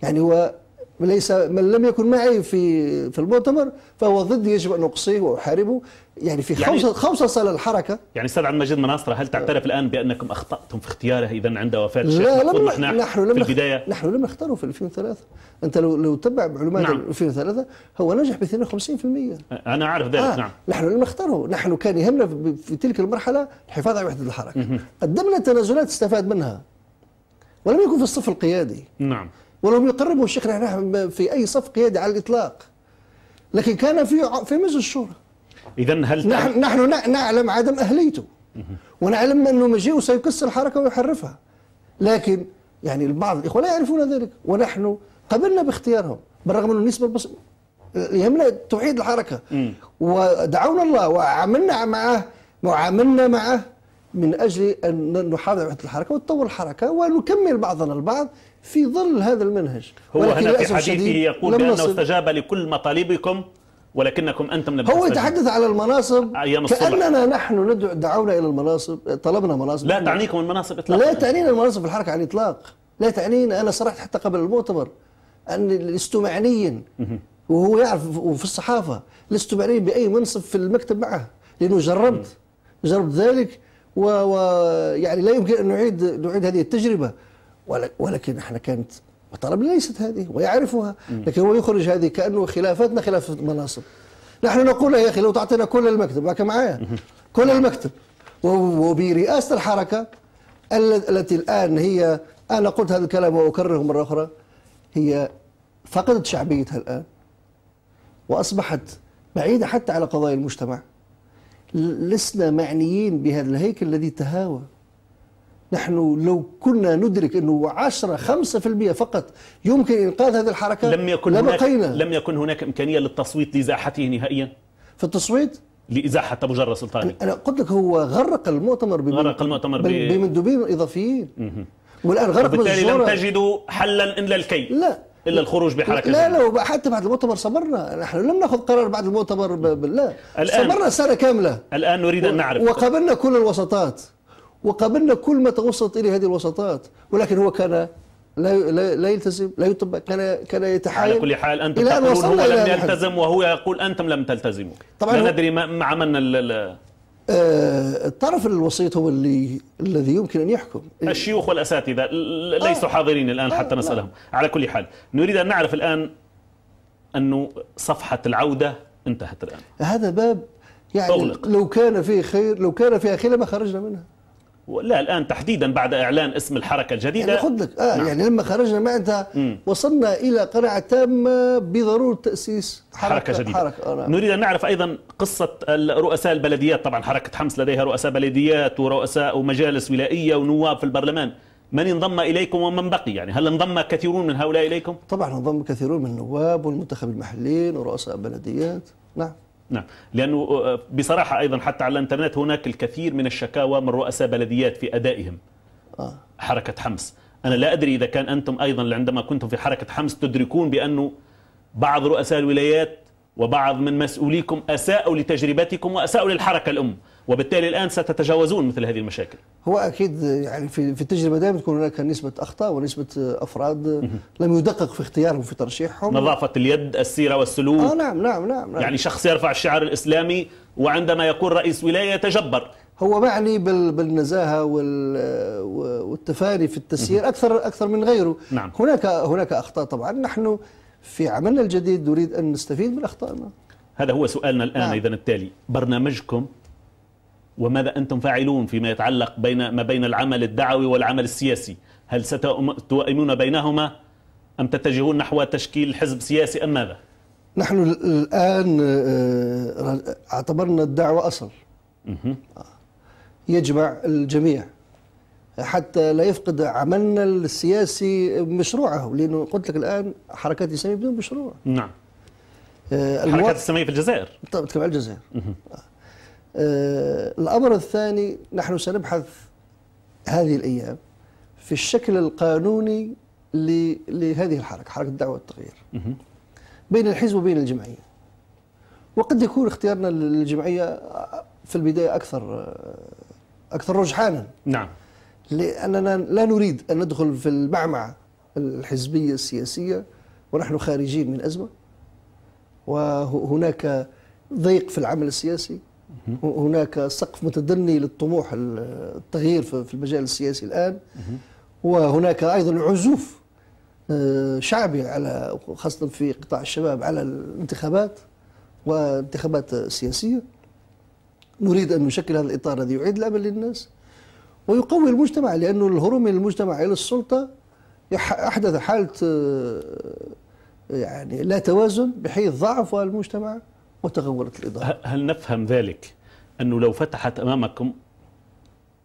B: يعني هو ليس من لم يكن معي في في المؤتمر فهو ضدي يجب ان اقصيه واحاربه يعني في خمسة يعني خمسة صلى الحركه
A: يعني استاذ عبد المجيد مناصره هل تعترف أه الان بانكم اخطاتم في اختياره اذا عند وفاه الشيخ لا لم نحن, نحن لم في البدايه
B: نحن لم نختاره في 2003 انت لو لو تتبع معلومات نعم. 2003 هو نجح ب
A: 52% انا اعرف ذلك آه نعم
B: نحن لم نختاره نحن كان يهمنا في تلك المرحله الحفاظ على وحده الحركه قدمنا تنازلات استفاد منها ولم يكن في الصف القيادي نعم ولم يقربه الشيخ نحن في أي صف قيادي على الإطلاق لكن كان في في مجلس الشورى
A: إذا هل نحن, نحن
B: نعلم عدم أهليته ونعلم أنه مجيء سيكسر الحركة ويحرفها لكن يعني البعض الإخوة لا يعرفون ذلك ونحن قبلنا باختيارهم بالرغم أنه النسبة البص... يهمنا توحيد الحركة ودعونا الله وعملنا معه وعملنا معه من أجل أن نحافظ على الحركة وتطور الحركة ونكمل بعضنا البعض في ظل هذا المنهج هو هنا في حديثه يقول بأنه استجاب
A: لكل مطالبكم ولكنكم انتم لم هو يتحدث
B: على المناصب كاننا نحن ندعو دعونا الى المناصب طلبنا مناصب لا تعنيكم
A: المناصب اطلاقا لا تعنينا
B: المناصب في الحركه على الاطلاق لا تعنينا انا صرحت حتى قبل المؤتمر ان لست معنيا وهو يعرف وفي الصحافه لست معنيا باي منصب في المكتب معه لانه جربت جربت ذلك ويعني لا يمكن ان نعيد نعيد هذه التجربه ولكن احنا كانت مطالب ليست هذه ويعرفها لكن هو يخرج هذه كانه خلافاتنا خلاف مناصب نحن نقول يا اخي لو تعطينا كل المكتب معك معايا كل المكتب وبرئاسه الحركه التي الان هي انا قلت هذا الكلام واكرره مره اخرى هي فقدت شعبيتها الان واصبحت بعيده حتى على قضايا المجتمع لسنا معنيين بهذا الهيكل الذي تهاوى نحن لو كنا ندرك أنه 10 5% فقط يمكن إنقاذ هذه الحركة لم يكن هناك لم
A: يكن هناك إمكانية للتصويت لإزاحته نهائيا في التصويت لإزاحة أبو جرة سلطاني أنا قلت لك هو غرق المؤتمر بمن غرق المؤتمر بمندوبين إضافيين والآن غرق وبالتالي لم تجدوا حلا إلا الكي لا الا الخروج بحركه لا
B: لا حتى بعد المؤتمر صبرنا نحن لم ناخذ قرار بعد المؤتمر بالله الآن صبرنا سنه كامله
A: الان نريد ان نعرف
B: وقابلنا كل الوسطات وقابلنا كل ما توصلت اليه هذه الوساطات ولكن هو كان لا لا, يلتزم لا يطبق كان كان يتحايل على كل حال انتم تقولون هو لم يلتزم
A: وهو يقول انتم لم تلتزموا طبعا لا ندري مع من
B: آه، الطرف الوسيط هو اللي الذي يمكن ان يحكم
A: الشيوخ والاساتذه ليسوا آه حاضرين الان آه حتى آه. نسالهم على كل حال نريد ان نعرف الان انه صفحه العوده انتهت الان هذا باب يعني أغلق.
B: لو كان فيه خير لو كان فيها خير ما خرجنا منها
A: لا الان تحديدا بعد اعلان اسم الحركه الجديده يعني قلت
B: لك آه نعم. يعني لما خرجنا معها وصلنا الى قناعه تامه بضروره تاسيس حركه, حركة جديده حركة آه نعم.
A: نريد ان نعرف ايضا قصه رؤساء البلديات طبعا حركه حمص لديها رؤساء بلديات ورؤساء ومجالس ولائيه ونواب في البرلمان من انضم اليكم ومن بقي يعني هل انضم كثيرون من هؤلاء اليكم؟ طبعا انضم كثيرون من النواب والمنتخب المحليين ورؤساء بلديات نعم نعم لأنه أه، أه، بصراحة أيضا حتى على الإنترنت هناك الكثير من الشكاوى من رؤساء بلديات في أدائهم آه. حركة حمص أنا لا أدري إذا كان أنتم أيضا عندما كنتم في حركة حمص تدركون بأنه بعض رؤساء الولايات وبعض من مسؤوليكم أساءوا لتجربتكم وأساءوا للحركة الأم وبالتالي الآن ستتجاوزون مثل هذه المشاكل
B: هو أكيد يعني في, في التجربة دائما تكون هناك نسبة أخطاء ونسبة أفراد لم يدقق في اختيارهم في ترشيحهم نظافة
A: اليد السيرة والسلوك آه نعم, نعم نعم نعم يعني شخص يرفع الشعار الإسلامي وعندما يكون رئيس ولاية يتجبر
B: هو معني بالنزاهه والتفاني في التسيير اكثر اكثر من غيره نعم. هناك هناك اخطاء طبعا نحن في عملنا الجديد نريد ان نستفيد من اخطائنا
A: هذا هو سؤالنا الان نعم. اذا التالي برنامجكم وماذا أنتم فاعلون فيما يتعلق بين ما بين العمل الدعوي والعمل السياسي هل ستوائمون بينهما أم تتجهون نحو تشكيل حزب سياسي أم ماذا
B: نحن الآن آه، آه، اعتبرنا الدعوة أصل يجمع الجميع حتى لا يفقد عملنا السياسي مشروعه لانه قلت لك الان حركات اسلاميه بدون مشروع نعم آه، الحركات
A: الاسلاميه في الجزائر
B: طبعا الجزائر آه، الأمر الثاني نحن سنبحث هذه الأيام في الشكل القانوني لهذه الحركة حركة الدعوة والتغيير بين الحزب وبين الجمعية وقد يكون اختيارنا للجمعية في البداية أكثر آه، أكثر رجحانا نعم لأننا لا نريد أن ندخل في المعمعة الحزبية السياسية ونحن خارجين من أزمة وهناك ضيق في العمل السياسي هناك سقف متدني للطموح التغيير في المجال السياسي الآن وهناك أيضا عزوف آه، شعبي على خاصة في قطاع الشباب على الانتخابات وانتخابات سياسية نريد أن نشكل هذا الإطار الذي يعيد الأمل للناس ويقوي المجتمع لأنه الهروب من المجتمع إلى السلطة أحدث حالة آه، يعني لا توازن بحيث
A: ضعف المجتمع وتغولت الإدارة هل نفهم ذلك أنه لو فتحت أمامكم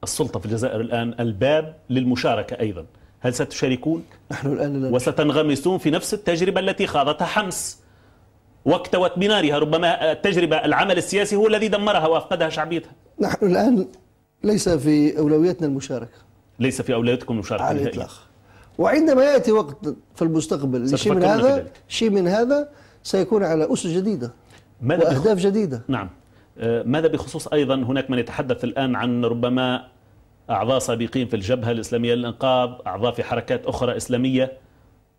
A: السلطة في الجزائر الآن الباب للمشاركة أيضا هل ستشاركون؟ نحن الآن لا وستنغمسون في نفس التجربة التي خاضتها حمص واكتوت بنارها ربما التجربة العمل السياسي هو الذي دمرها وأفقدها شعبيتها
B: نحن الآن ليس في أولويتنا المشاركة
A: ليس في أولويتكم المشاركة على الإطلاق
B: وعندما يأتي وقت في المستقبل شيء من هذا شيء من هذا سيكون على أسس جديدة ماذا وأهداف بخ... جديدة
A: نعم آه، ماذا بخصوص أيضا هناك من يتحدث الآن عن ربما أعضاء سابقين في الجبهة الإسلامية للإنقاذ أعضاء في حركات أخرى إسلامية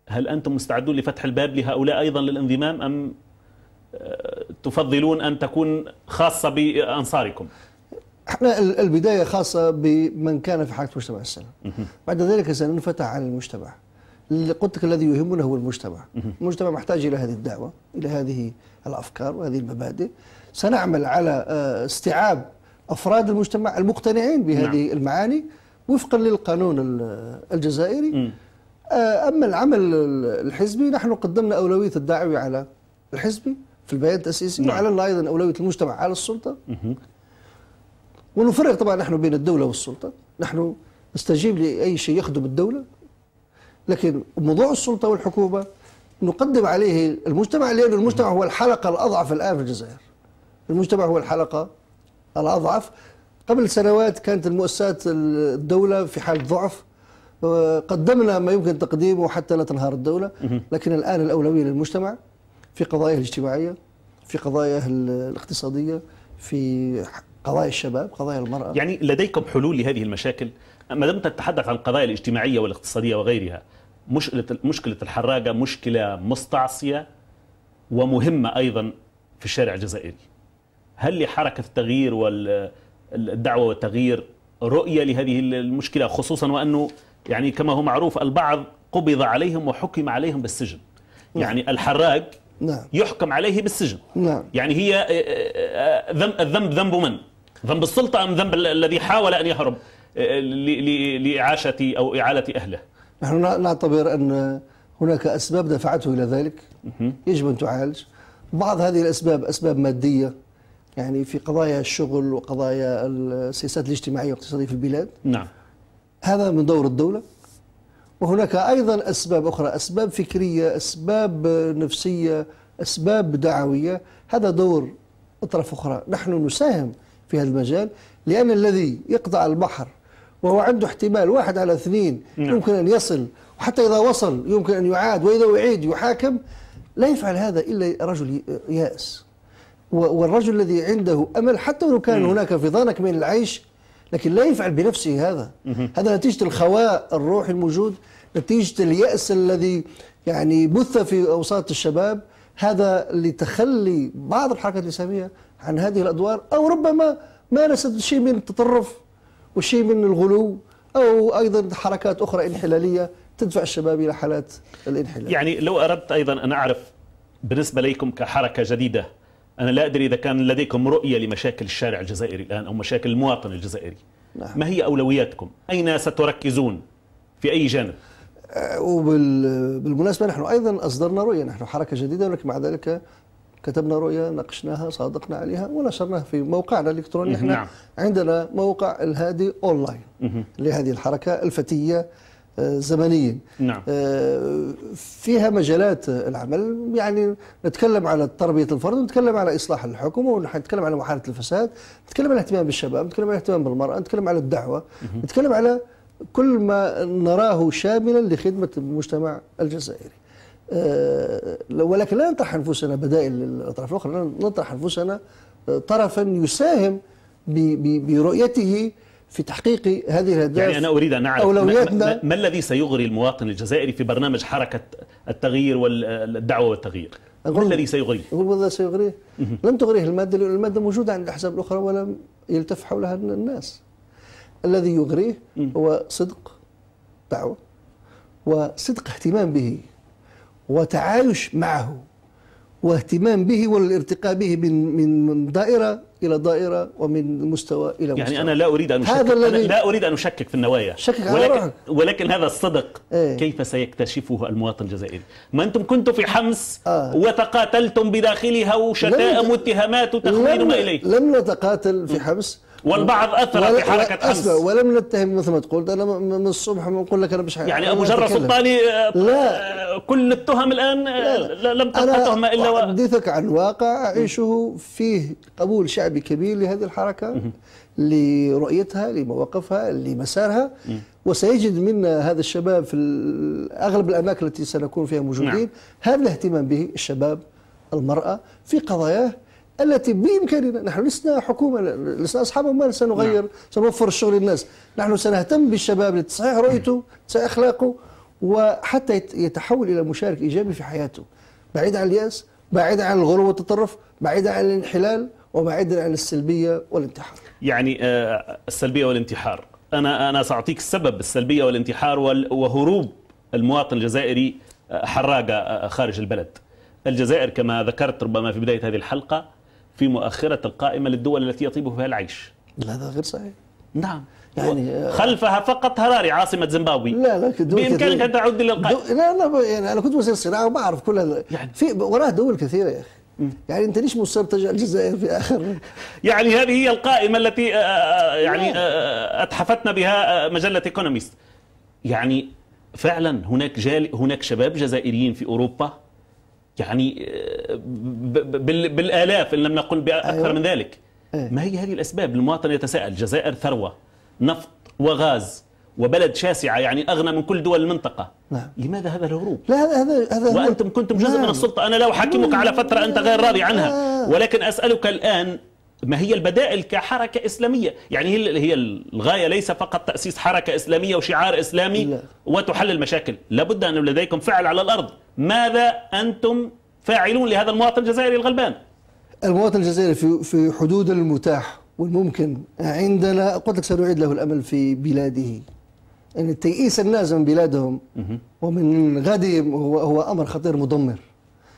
A: هل أنتم مستعدون لفتح الباب لهؤلاء أيضا للانضمام أم آه، تفضلون أن تكون خاصة بأنصاركم
B: احنا البداية خاصة بمن كان في حركة مجتمع السلام بعد ذلك سننفتح على المجتمع اللي قلت لك الذي يهمنا هو المجتمع المجتمع محتاج إلى هذه الدعوة إلى هذه الأفكار وهذه المبادئ سنعمل على آه، استيعاب أفراد المجتمع المقتنعين بهذه نعم. المعاني وفقا للقانون الجزائري آه، أما العمل الحزبي نحن قدمنا أولوية الدعوة على الحزبي في البيان التأسيسي نعم. وعلى أيضا أولوية المجتمع على السلطة ونفرق طبعا نحن بين الدولة والسلطة نحن نستجيب لأي شيء يخدم الدولة لكن موضوع السلطة والحكومة نقدم عليه المجتمع لأن المجتمع هو الحلقة الأضعف الآن في الجزائر المجتمع هو الحلقة الأضعف قبل سنوات كانت المؤسسات الدولة في حال ضعف آه، قدمنا ما يمكن تقديمه حتى لا تنهار الدولة لكن الآن الأولوية للمجتمع في قضاياه الاجتماعية في قضاياه الاقتصادية في قضايا الشباب قضايا المرأة
A: يعني لديكم حلول لهذه المشاكل ما دمت تتحدث عن القضايا الاجتماعية والاقتصادية وغيرها مشكلة مشكلة الحراقة مشكلة مستعصية ومهمة أيضا في الشارع الجزائري هل لحركة التغيير والدعوة والتغيير رؤية لهذه المشكلة خصوصا وأنه يعني كما هو معروف البعض قبض عليهم وحكم عليهم بالسجن نعم. يعني الحراق نعم. يحكم عليه بالسجن نعم. يعني هي الذنب آه، آه، آه، ذنب من ذنب السلطة أم ذنب الذي حاول أن يهرب لإعاشة أو إعالة أهله
B: نحن نعتبر أن هناك أسباب دفعته إلى ذلك يجب أن تعالج بعض هذه الأسباب أسباب مادية يعني في قضايا الشغل وقضايا السياسات الاجتماعية والاقتصادية في البلاد نعم هذا من دور الدولة وهناك أيضا أسباب أخرى أسباب فكرية أسباب نفسية أسباب دعوية هذا دور أطراف أخرى نحن نساهم في هذا المجال لأن الذي يقطع البحر وهو عنده احتمال واحد على اثنين نعم. يمكن أن يصل وحتى إذا وصل يمكن أن يعاد وإذا يعيد يحاكم لا يفعل هذا إلا رجل يائس والرجل الذي عنده أمل حتى ولو كان هناك في ظنك من العيش لكن لا يفعل بنفسه هذا هذا نتيجة الخواء الروحي الموجود نتيجة اليأس الذي يعني بث في أوساط الشباب هذا لتخلي بعض الحركات الإسلامية عن هذه الأدوار أو ربما مارست شيء من التطرف وشيء من الغلو أو أيضا حركات أخرى انحلالية تدفع الشباب إلى حالات الانحلال يعني
A: لو أردت أيضا أن أعرف بالنسبة لكم كحركة جديدة أنا لا أدري إذا كان لديكم رؤية لمشاكل الشارع الجزائري الآن أو مشاكل المواطن الجزائري نعم. ما هي أولوياتكم؟ أين ستركزون؟ في أي جانب؟
B: أه، وبالمناسبة نحن أيضا أصدرنا رؤية نحن حركة جديدة ولكن مع ذلك كتبنا رؤية ناقشناها صادقنا عليها ونشرناها في موقعنا الإلكتروني نحن نعم. عندنا موقع الهادي أونلاين لهذه الحركة الفتية آه، زمنيا نعم. آه، فيها مجالات العمل يعني نتكلم على تربية الفرد ونتكلم على إصلاح الحكم ونتكلم على محاربة الفساد نتكلم على الاهتمام بالشباب نتكلم على الاهتمام بالمرأة نتكلم على الدعوة نتكلم على كل ما نراه شاملا لخدمة المجتمع الجزائري آه، ولكن لا نطرح انفسنا بدائل للاطراف الاخرى نطرح انفسنا آه، طرفا يساهم برؤيته في تحقيق هذه الاهداف يعني انا اريد ان اعرف أولوياتنا ما, ما,
A: ما الذي سيغري المواطن الجزائري في برنامج حركه التغيير والدعوه والتغيير؟ ما الذي سيغريه؟ اقول ماذا سيغريه؟ لم تغريه الماده لان الماده موجوده عند الاحزاب الاخرى ولم يلتف
B: حولها الناس. الذي يغريه هو صدق دعوه وصدق اهتمام به وتعايش معه واهتمام به والارتقاء به من من من دائره الى دائره ومن مستوى الى يعني مستوى يعني انا لا اريد ان اشكك أنا لا
A: اريد ان اشكك في النوايا شكك ولكن, على ولكن هذا الصدق ايه؟ كيف سيكتشفه المواطن الجزائري ما انتم كنتم في حمص آه. وتقاتلتم بداخلها وشتائم واتهامات وتخمين ما اليه لم
B: نتقاتل
A: في حمص والبعض اثر في حركه حمص
B: ولم نتهم مثل ما تقول انا من الصبح بنقول لك انا مش يعني ابو جره سلطاني آه، لا
A: آه، كل التهم الان آه، لا لا. لم تبقى تهمه الا و...
B: احدثك عن واقع اعيشه فيه قبول شعبي كبير لهذه الحركه لرؤيتها لمواقفها لمسارها وسيجد منا هذا الشباب في اغلب الاماكن التي سنكون فيها موجودين نعم. هذا الاهتمام به الشباب المراه في قضاياه التي بامكاننا نحن لسنا حكومه لسنا اصحاب مال سنغير نعم. سنوفر الشغل للناس نحن سنهتم بالشباب لتصحيح رؤيته تصحيح اخلاقه وحتى يتحول إلى مشارك إيجابي في حياته بعيد عن اليأس بعيد عن الغلو والتطرف بعيد عن الانحلال وبعيد عن السلبية والانتحار
A: يعني آه، السلبية والانتحار أنا أنا سأعطيك السبب السلبية والانتحار وهروب المواطن الجزائري آه، حراقة آه، خارج البلد الجزائر كما ذكرت ربما في بداية هذه الحلقة في مؤخرة القائمة للدول التي يطيب فيها العيش لا هذا غير صحيح نعم يعني آه، خلفها فقط هراري عاصمه زيمبابوي لا لا بامكانك ان تعود القائد
B: لا لا يعني انا كنت وزير صناعه وبعرف كل يعني في وراه دول كثيره يا اخي يعني انت ليش مصر تجعل الجزائر في اخر
A: يعني هذه هي القائمه التي آه، آه، يعني اتحفتنا بها مجله ايكونوميست يعني فعلا هناك جال هناك شباب جزائريين في اوروبا يعني بالالاف ان لم نقل باكثر أيوة. من ذلك إيه. ما هي هذه الاسباب المواطن يتساءل الجزائر ثروه نفط وغاز وبلد شاسعة يعني أغنى من كل دول المنطقة نعم. لماذا هذا الهروب؟ لا هذا هذا وأنتم كنتم جزء نعم. من السلطة أنا لا أحاكمك على فترة أنت غير راضي نعم. عنها ولكن أسألك الآن ما هي البدائل كحركة إسلامية يعني هي الغاية ليس فقط تأسيس حركة إسلامية وشعار إسلامي لا. وتحل المشاكل لابد أن لديكم فعل على الأرض ماذا أنتم فاعلون لهذا المواطن الجزائري الغلبان؟
B: المواطن الجزائري في في حدود المتاح والممكن عندنا قلت لك سنعيد له الأمل في بلاده يعني أن تيئيس الناس من بلادهم ومن غدهم هو, هو أمر خطير مدمر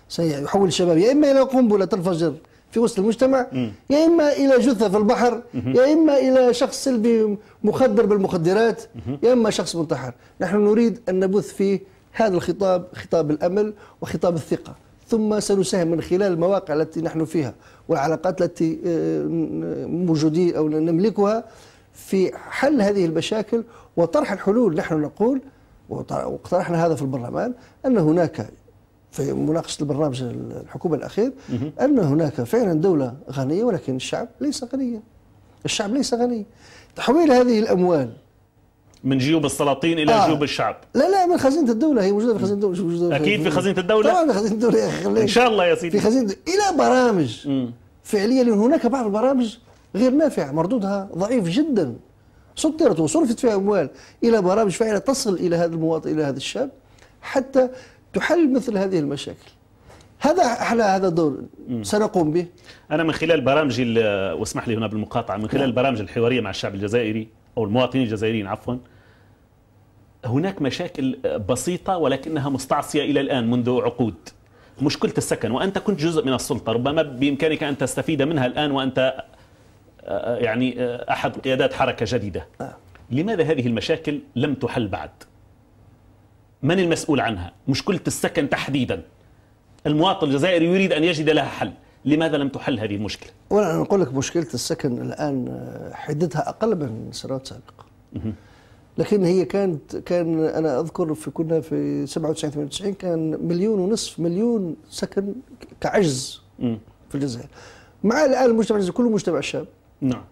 B: سيحول الشباب يا إما إلى قنبلة تنفجر في وسط المجتمع يا إما إلى جثة في البحر يا إما إلى شخص سلبي مخدر بالمخدرات يا إما شخص منتحر نحن نريد أن نبث فيه هذا الخطاب خطاب الأمل وخطاب الثقة ثم سنساهم من خلال المواقع التي نحن فيها والعلاقات التي آه، موجودين أو نملكها في حل هذه المشاكل وطرح الحلول نحن نقول واقترحنا هذا في البرلمان أن هناك في مناقشة البرنامج الحكومة الأخير أن هناك فعلا دولة غنية ولكن الشعب ليس غنيا الشعب ليس
A: غني تحويل
B: هذه الأموال
A: من جيوب السلاطين الى آه. جيوب الشعب
B: لا لا من خزينه الدوله هي موجوده في خزينه الدوله موجودة اكيد في خزينه الدوله طبعا في خزينه الدوله يا اخي ان شاء
A: الله يا سيدي في خزينه
B: الى برامج م. فعليا لان هناك بعض البرامج غير نافعه مردودها ضعيف جدا سطرت وصرفت فيها اموال الى برامج فعلا تصل الى هذا المواطن الى هذا الشاب حتى تحل مثل هذه المشاكل هذا احلى هذا
A: الدور سنقوم به انا من خلال برامجي واسمح لي هنا بالمقاطعه من خلال نعم. برامج الحواريه مع الشعب الجزائري او المواطنين الجزائريين عفوا هناك مشاكل بسيطة ولكنها مستعصية إلى الآن منذ عقود مشكلة السكن وأنت كنت جزء من السلطة ربما بإمكانك أن تستفيد منها الآن وأنت آه، آه، يعني آه، أحد قيادات حركة جديدة لماذا هذه المشاكل لم تحل بعد من المسؤول عنها مشكلة السكن تحديدا المواطن الجزائري يريد أن يجد لها حل لماذا لم تحل هذه المشكلة
B: أنا أقول لك مشكلة السكن الآن حدتها أقل من سنوات سابقة لكن هي كانت كان انا اذكر في كنا في 97 98 كان مليون ونصف مليون سكن كعجز في الجزائر مع الان المجتمع الجزائري كله مجتمع شاب نعم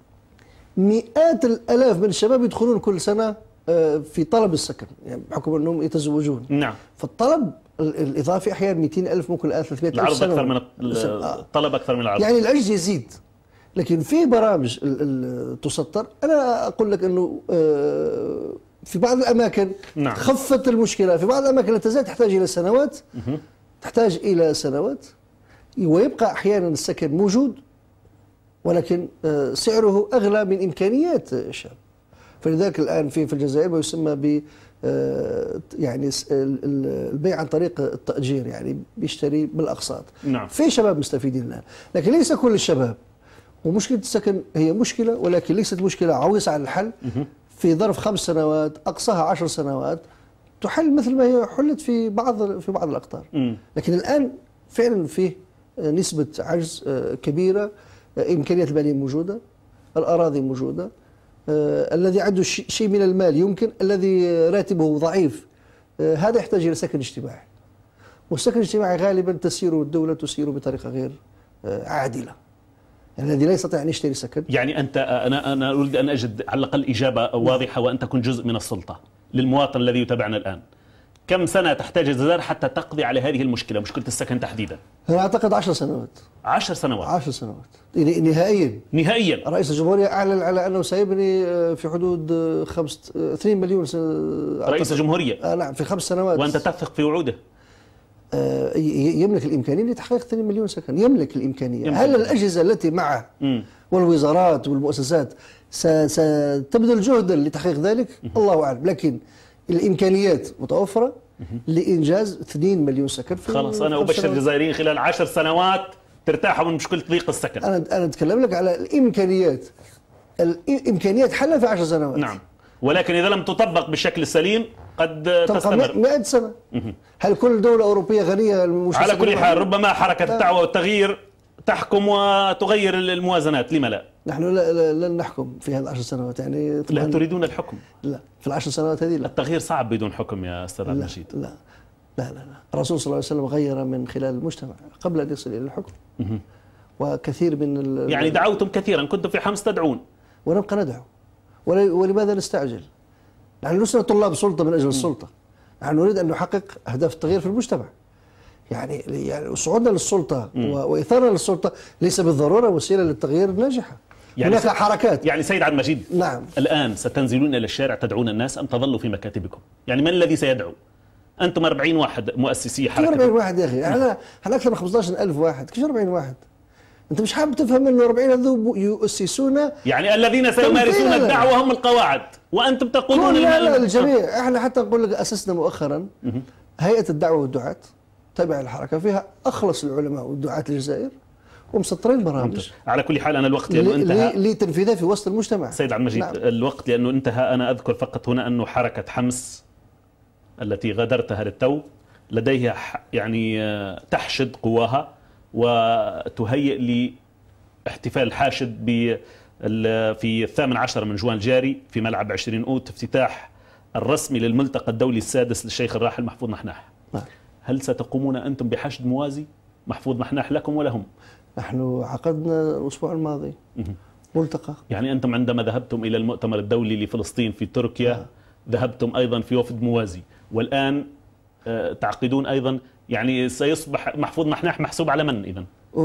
B: مئات الالاف من الشباب يدخلون كل سنه آه، في طلب السكن يعني بحكم انهم يتزوجون نعم فالطلب الاضافي احيانا 200 الف ممكن 300 الف العرض اكثر من
A: الطلب اكثر من العرض يعني العجز
B: يزيد لكن في برامج تسطر انا اقول لك انه آه، في بعض الاماكن نعم. خفت المشكله في بعض الاماكن لا تزال تحتاج الى سنوات تحتاج الى سنوات ويبقى احيانا السكن موجود ولكن آه، سعره اغلى من امكانيات الشاب فلذلك الان في في الجزائر ما يسمى ب آه، يعني البيع عن طريق التاجير يعني بيشتري بالاقساط نعم. في شباب مستفيدين الان لكن ليس كل الشباب ومشكله السكن هي مشكله ولكن ليست مشكله عويصه على الحل في ظرف خمس سنوات اقصاها عشر سنوات تحل مثل ما هي حلت في بعض في بعض الاقطار لكن الان فعلا فيه آه، نسبه عجز آه، كبيره آه، امكانيات الماليه موجوده الاراضي موجوده الذي عنده شيء من المال يمكن الذي راتبه ضعيف هذا يحتاج الى سكن اجتماعي والسكن الاجتماعي غالبا تسيره الدوله تسيره بطريقه غير عادله يعني الذي لا يستطيع ان يشتري سكن
A: يعني انت انا انا اريد ان اجد على الاقل اجابه واضحه وان تكون جزء من السلطه للمواطن الذي يتابعنا الان كم سنة تحتاج الجزائر حتى تقضي على هذه المشكلة مشكلة السكن تحديدا أنا أعتقد 10 سنوات 10 سنوات 10 سنوات
B: نهائيا نهائيا رئيس الجمهورية أعلن على أنه سيبني آه، في حدود آه، خمس 2 آه، مليون سنة. رئيس
A: الجمهورية نعم في خمس سنوات وأنت تثق في وعوده
B: آه، يملك الإمكانية لتحقيق 2 مليون سكن يملك الإمكانية يملك. هل الأجهزة التي معه والوزارات والمؤسسات ستبذل جهدا لتحقيق ذلك الله أعلم لكن الإمكانيات متوفرة لإنجاز 2 مليون سكن في خلاص أنا أبشر
A: الجزائريين خلال 10 سنوات ترتاحوا من مشكلة ضيق السكن أنا
B: أنا أتكلم لك على الإمكانيات الإمكانيات حلها في 10 سنوات
A: نعم ولكن إذا لم تطبق بالشكل السليم قد تستمر
B: 100 سنة هل كل دولة أوروبية غنية على كل حال
A: ربما حركة الدعوة والتغيير تحكم وتغير الموازنات لما لا؟ نحن لا, لا لن نحكم في هذه العشر سنوات يعني لا تريدون الحكم لا في العشر سنوات هذه لا التغيير صعب بدون حكم يا استاذ عبد الرشيد
B: لا لا لا لا الرسول صلى الله عليه وسلم غير من خلال المجتمع قبل ان يصل الى الحكم وكثير من يعني
A: دعوتم كثيرا كنتم في حمص تدعون
B: ونبقى ندعو ولماذا نستعجل؟ نحن لسنا طلاب سلطة من أجل السلطة نحن نريد أن نحقق أهداف التغيير في المجتمع يعني يعني صعودنا للسلطة وإثارنا للسلطة ليس بالضرورة وسيلة للتغيير الناجحة يعني هناك حركات
A: يعني سيد عبد المجيد نعم الآن ستنزلون إلى الشارع تدعون الناس أم تظلوا في مكاتبكم يعني من الذي سيدعو أنتم 40 واحد مؤسسي حركة 40 واحد
B: يا أخي يعني احنا أنا أكثر من 15000 واحد كيف 40 واحد انت مش حابب تفهم انه 40 هذو يؤسسون
A: يعني الذين سيمارسون الدعوه هم القواعد وانتم تقولون لا لا الجميع
B: احنا حتى نقول لك اسسنا مؤخرا هيئه الدعوه والدعاه تبع الحركه فيها اخلص العلماء والدعاه الجزائر ومسطرين برامج
A: على كل حال انا الوقت لانه انتهى
B: لتنفيذها في وسط المجتمع سيد عبد المجيد نعم.
A: الوقت لانه انتهى انا اذكر فقط هنا انه حركه حمص التي غادرتها للتو لديها يعني آه، تحشد قواها وتهيئ لاحتفال حاشد ب في الثامن عشر من جوان الجاري في ملعب 20 أوت افتتاح الرسمي للملتقى الدولي السادس للشيخ الراحل محفوظ نحناح نعم. هل ستقومون أنتم بحشد موازي محفوظ نحناح لكم ولهم
B: نحن عقدنا الأسبوع الماضي
A: ملتقى يعني أنتم عندما ذهبتم إلى المؤتمر الدولي لفلسطين في تركيا آه. ذهبتم أيضا في وفد موازي والآن آه، تعقدون أيضا يعني سيصبح محفوظ نحناح محسوب على من إذا؟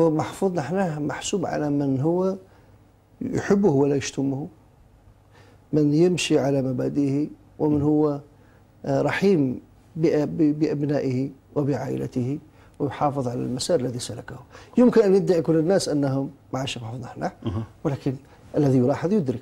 B: محفوظ نحناح محسوب على من هو يحبه ولا يشتمه من يمشي على مبادئه ومن هو آه، رحيم بأبنائه وبعائلته ويحافظ على المسار الذي سلكه يمكن أن يدعي كل الناس أنهم مع الشباب نحن ولكن الذي يلاحظ يدرك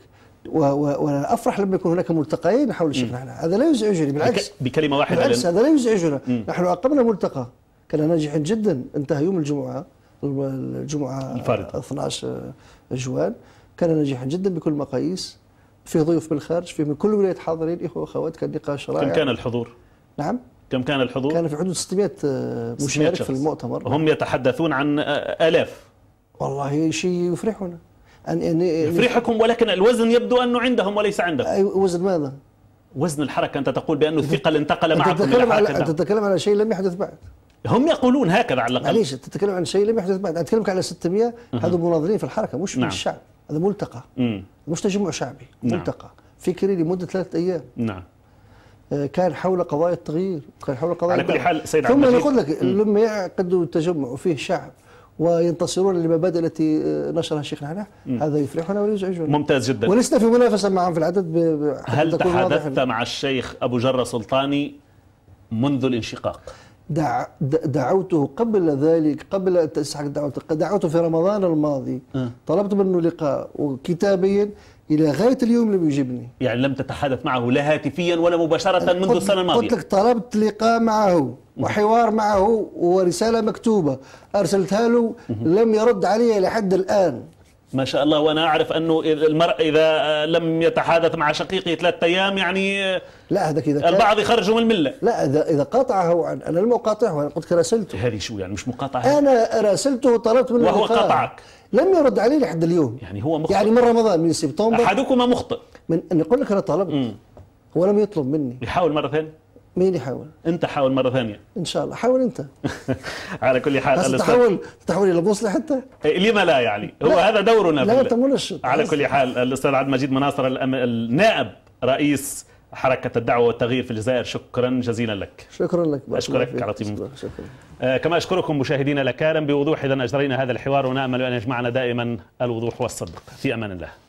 B: وانا افرح لما يكون هناك ملتقيين حول الشيخ نحن هذا لا يزعجني بالعكس
A: بكلمه واحده بالعكس هذا
B: لا يزعجنا نحن اقمنا ملتقى كان ناجحا جدا انتهى يوم الجمعه الجمعه الفارد 12 جوان كان ناجحا جدا بكل المقاييس فيه ضيوف بالخارج فيه من كل الولايات حاضرين إخوة وأخوات كان نقاش رائع كم كان الحضور؟ نعم كم كان الحضور؟ كان في حدود 600 آه، مشارك في المؤتمر هم نعم.
A: يتحدثون عن آه، آه، آلاف
B: والله شيء يفرحنا أن يعني يفرحكم
A: ولكن الوزن يبدو أنه عندهم وليس عندكم أي وزن ماذا؟ وزن الحركة أنت تقول بانه الثقل انتقل معكم تتكلم على أنت
B: تتكلم على شيء لم يحدث بعد هم يقولون هكذا على الأقل معليش تتكلم عن شيء لم يحدث بعد أتكلمك على 600 هذول مناظرين في الحركة مش نعم. من الشعب هذا ملتقى مم. مش تجمع شعبي نعم. ملتقى فكري لمده ثلاثه ايام نعم آه، كان حول قضايا التغيير كان حول قضايا على كل حال سيد ثم انا اقول لك مم. لما يعقدوا التجمع وفيه شعب وينتصرون للمبادئ التي آه، نشرها الشيخ نعناع هذا يفرحنا ويزعجنا ممتاز جدا ولسنا في منافسه معهم في العدد هل تحدثت
A: مع الشيخ ابو جره سلطاني منذ الانشقاق
B: دعوته قبل ذلك قبل أن تسحق دعوته دعوته في رمضان الماضي أه. طلبت منه لقاء وكتابيا إلى غاية
A: اليوم لم يجبني يعني لم تتحدث معه لا هاتفيا ولا مباشرة منذ السنة الماضية قلت لك
B: طلبت لقاء معه وحوار معه ورسالة مكتوبة أرسلتها له لم يرد علي لحد الآن
A: ما شاء الله وانا اعرف انه المرء اذا آه، لم يتحادث مع شقيقه ثلاثة ايام يعني آه، لا هذاك اذا البعض يخرجه من المله لا
B: اذا اذا قاطعه عن انا لم اقاطعه انا قلت راسلته هذه شو يعني مش مقاطعه انا راسلته طلبت منه وهو اللقاء. قطعك لم يرد علي لحد اليوم يعني هو مخطئ يعني من رمضان من سبتمبر احدكما
A: مخطئ من ان يقول لك انا طلبت هو لم يطلب مني يحاول مره ثانيه مين يحاول؟ انت حاول مره ثانيه ان شاء الله حاول انت على كل حال تحاول تحول الى بوصله حتى إيه، لما لا يعني هو لا. هذا دورنا لا انت على كل حال الاستاذ عبد المجيد مناصر الأم... النائب رئيس حركة الدعوة والتغيير في الجزائر شكرا جزيلا لك شكرا لك أشكرك على طيب شكرا آه، كما أشكركم مشاهدينا الأكارم بوضوح إذا أجرينا هذا الحوار ونأمل أن يجمعنا دائما الوضوح والصدق في أمان الله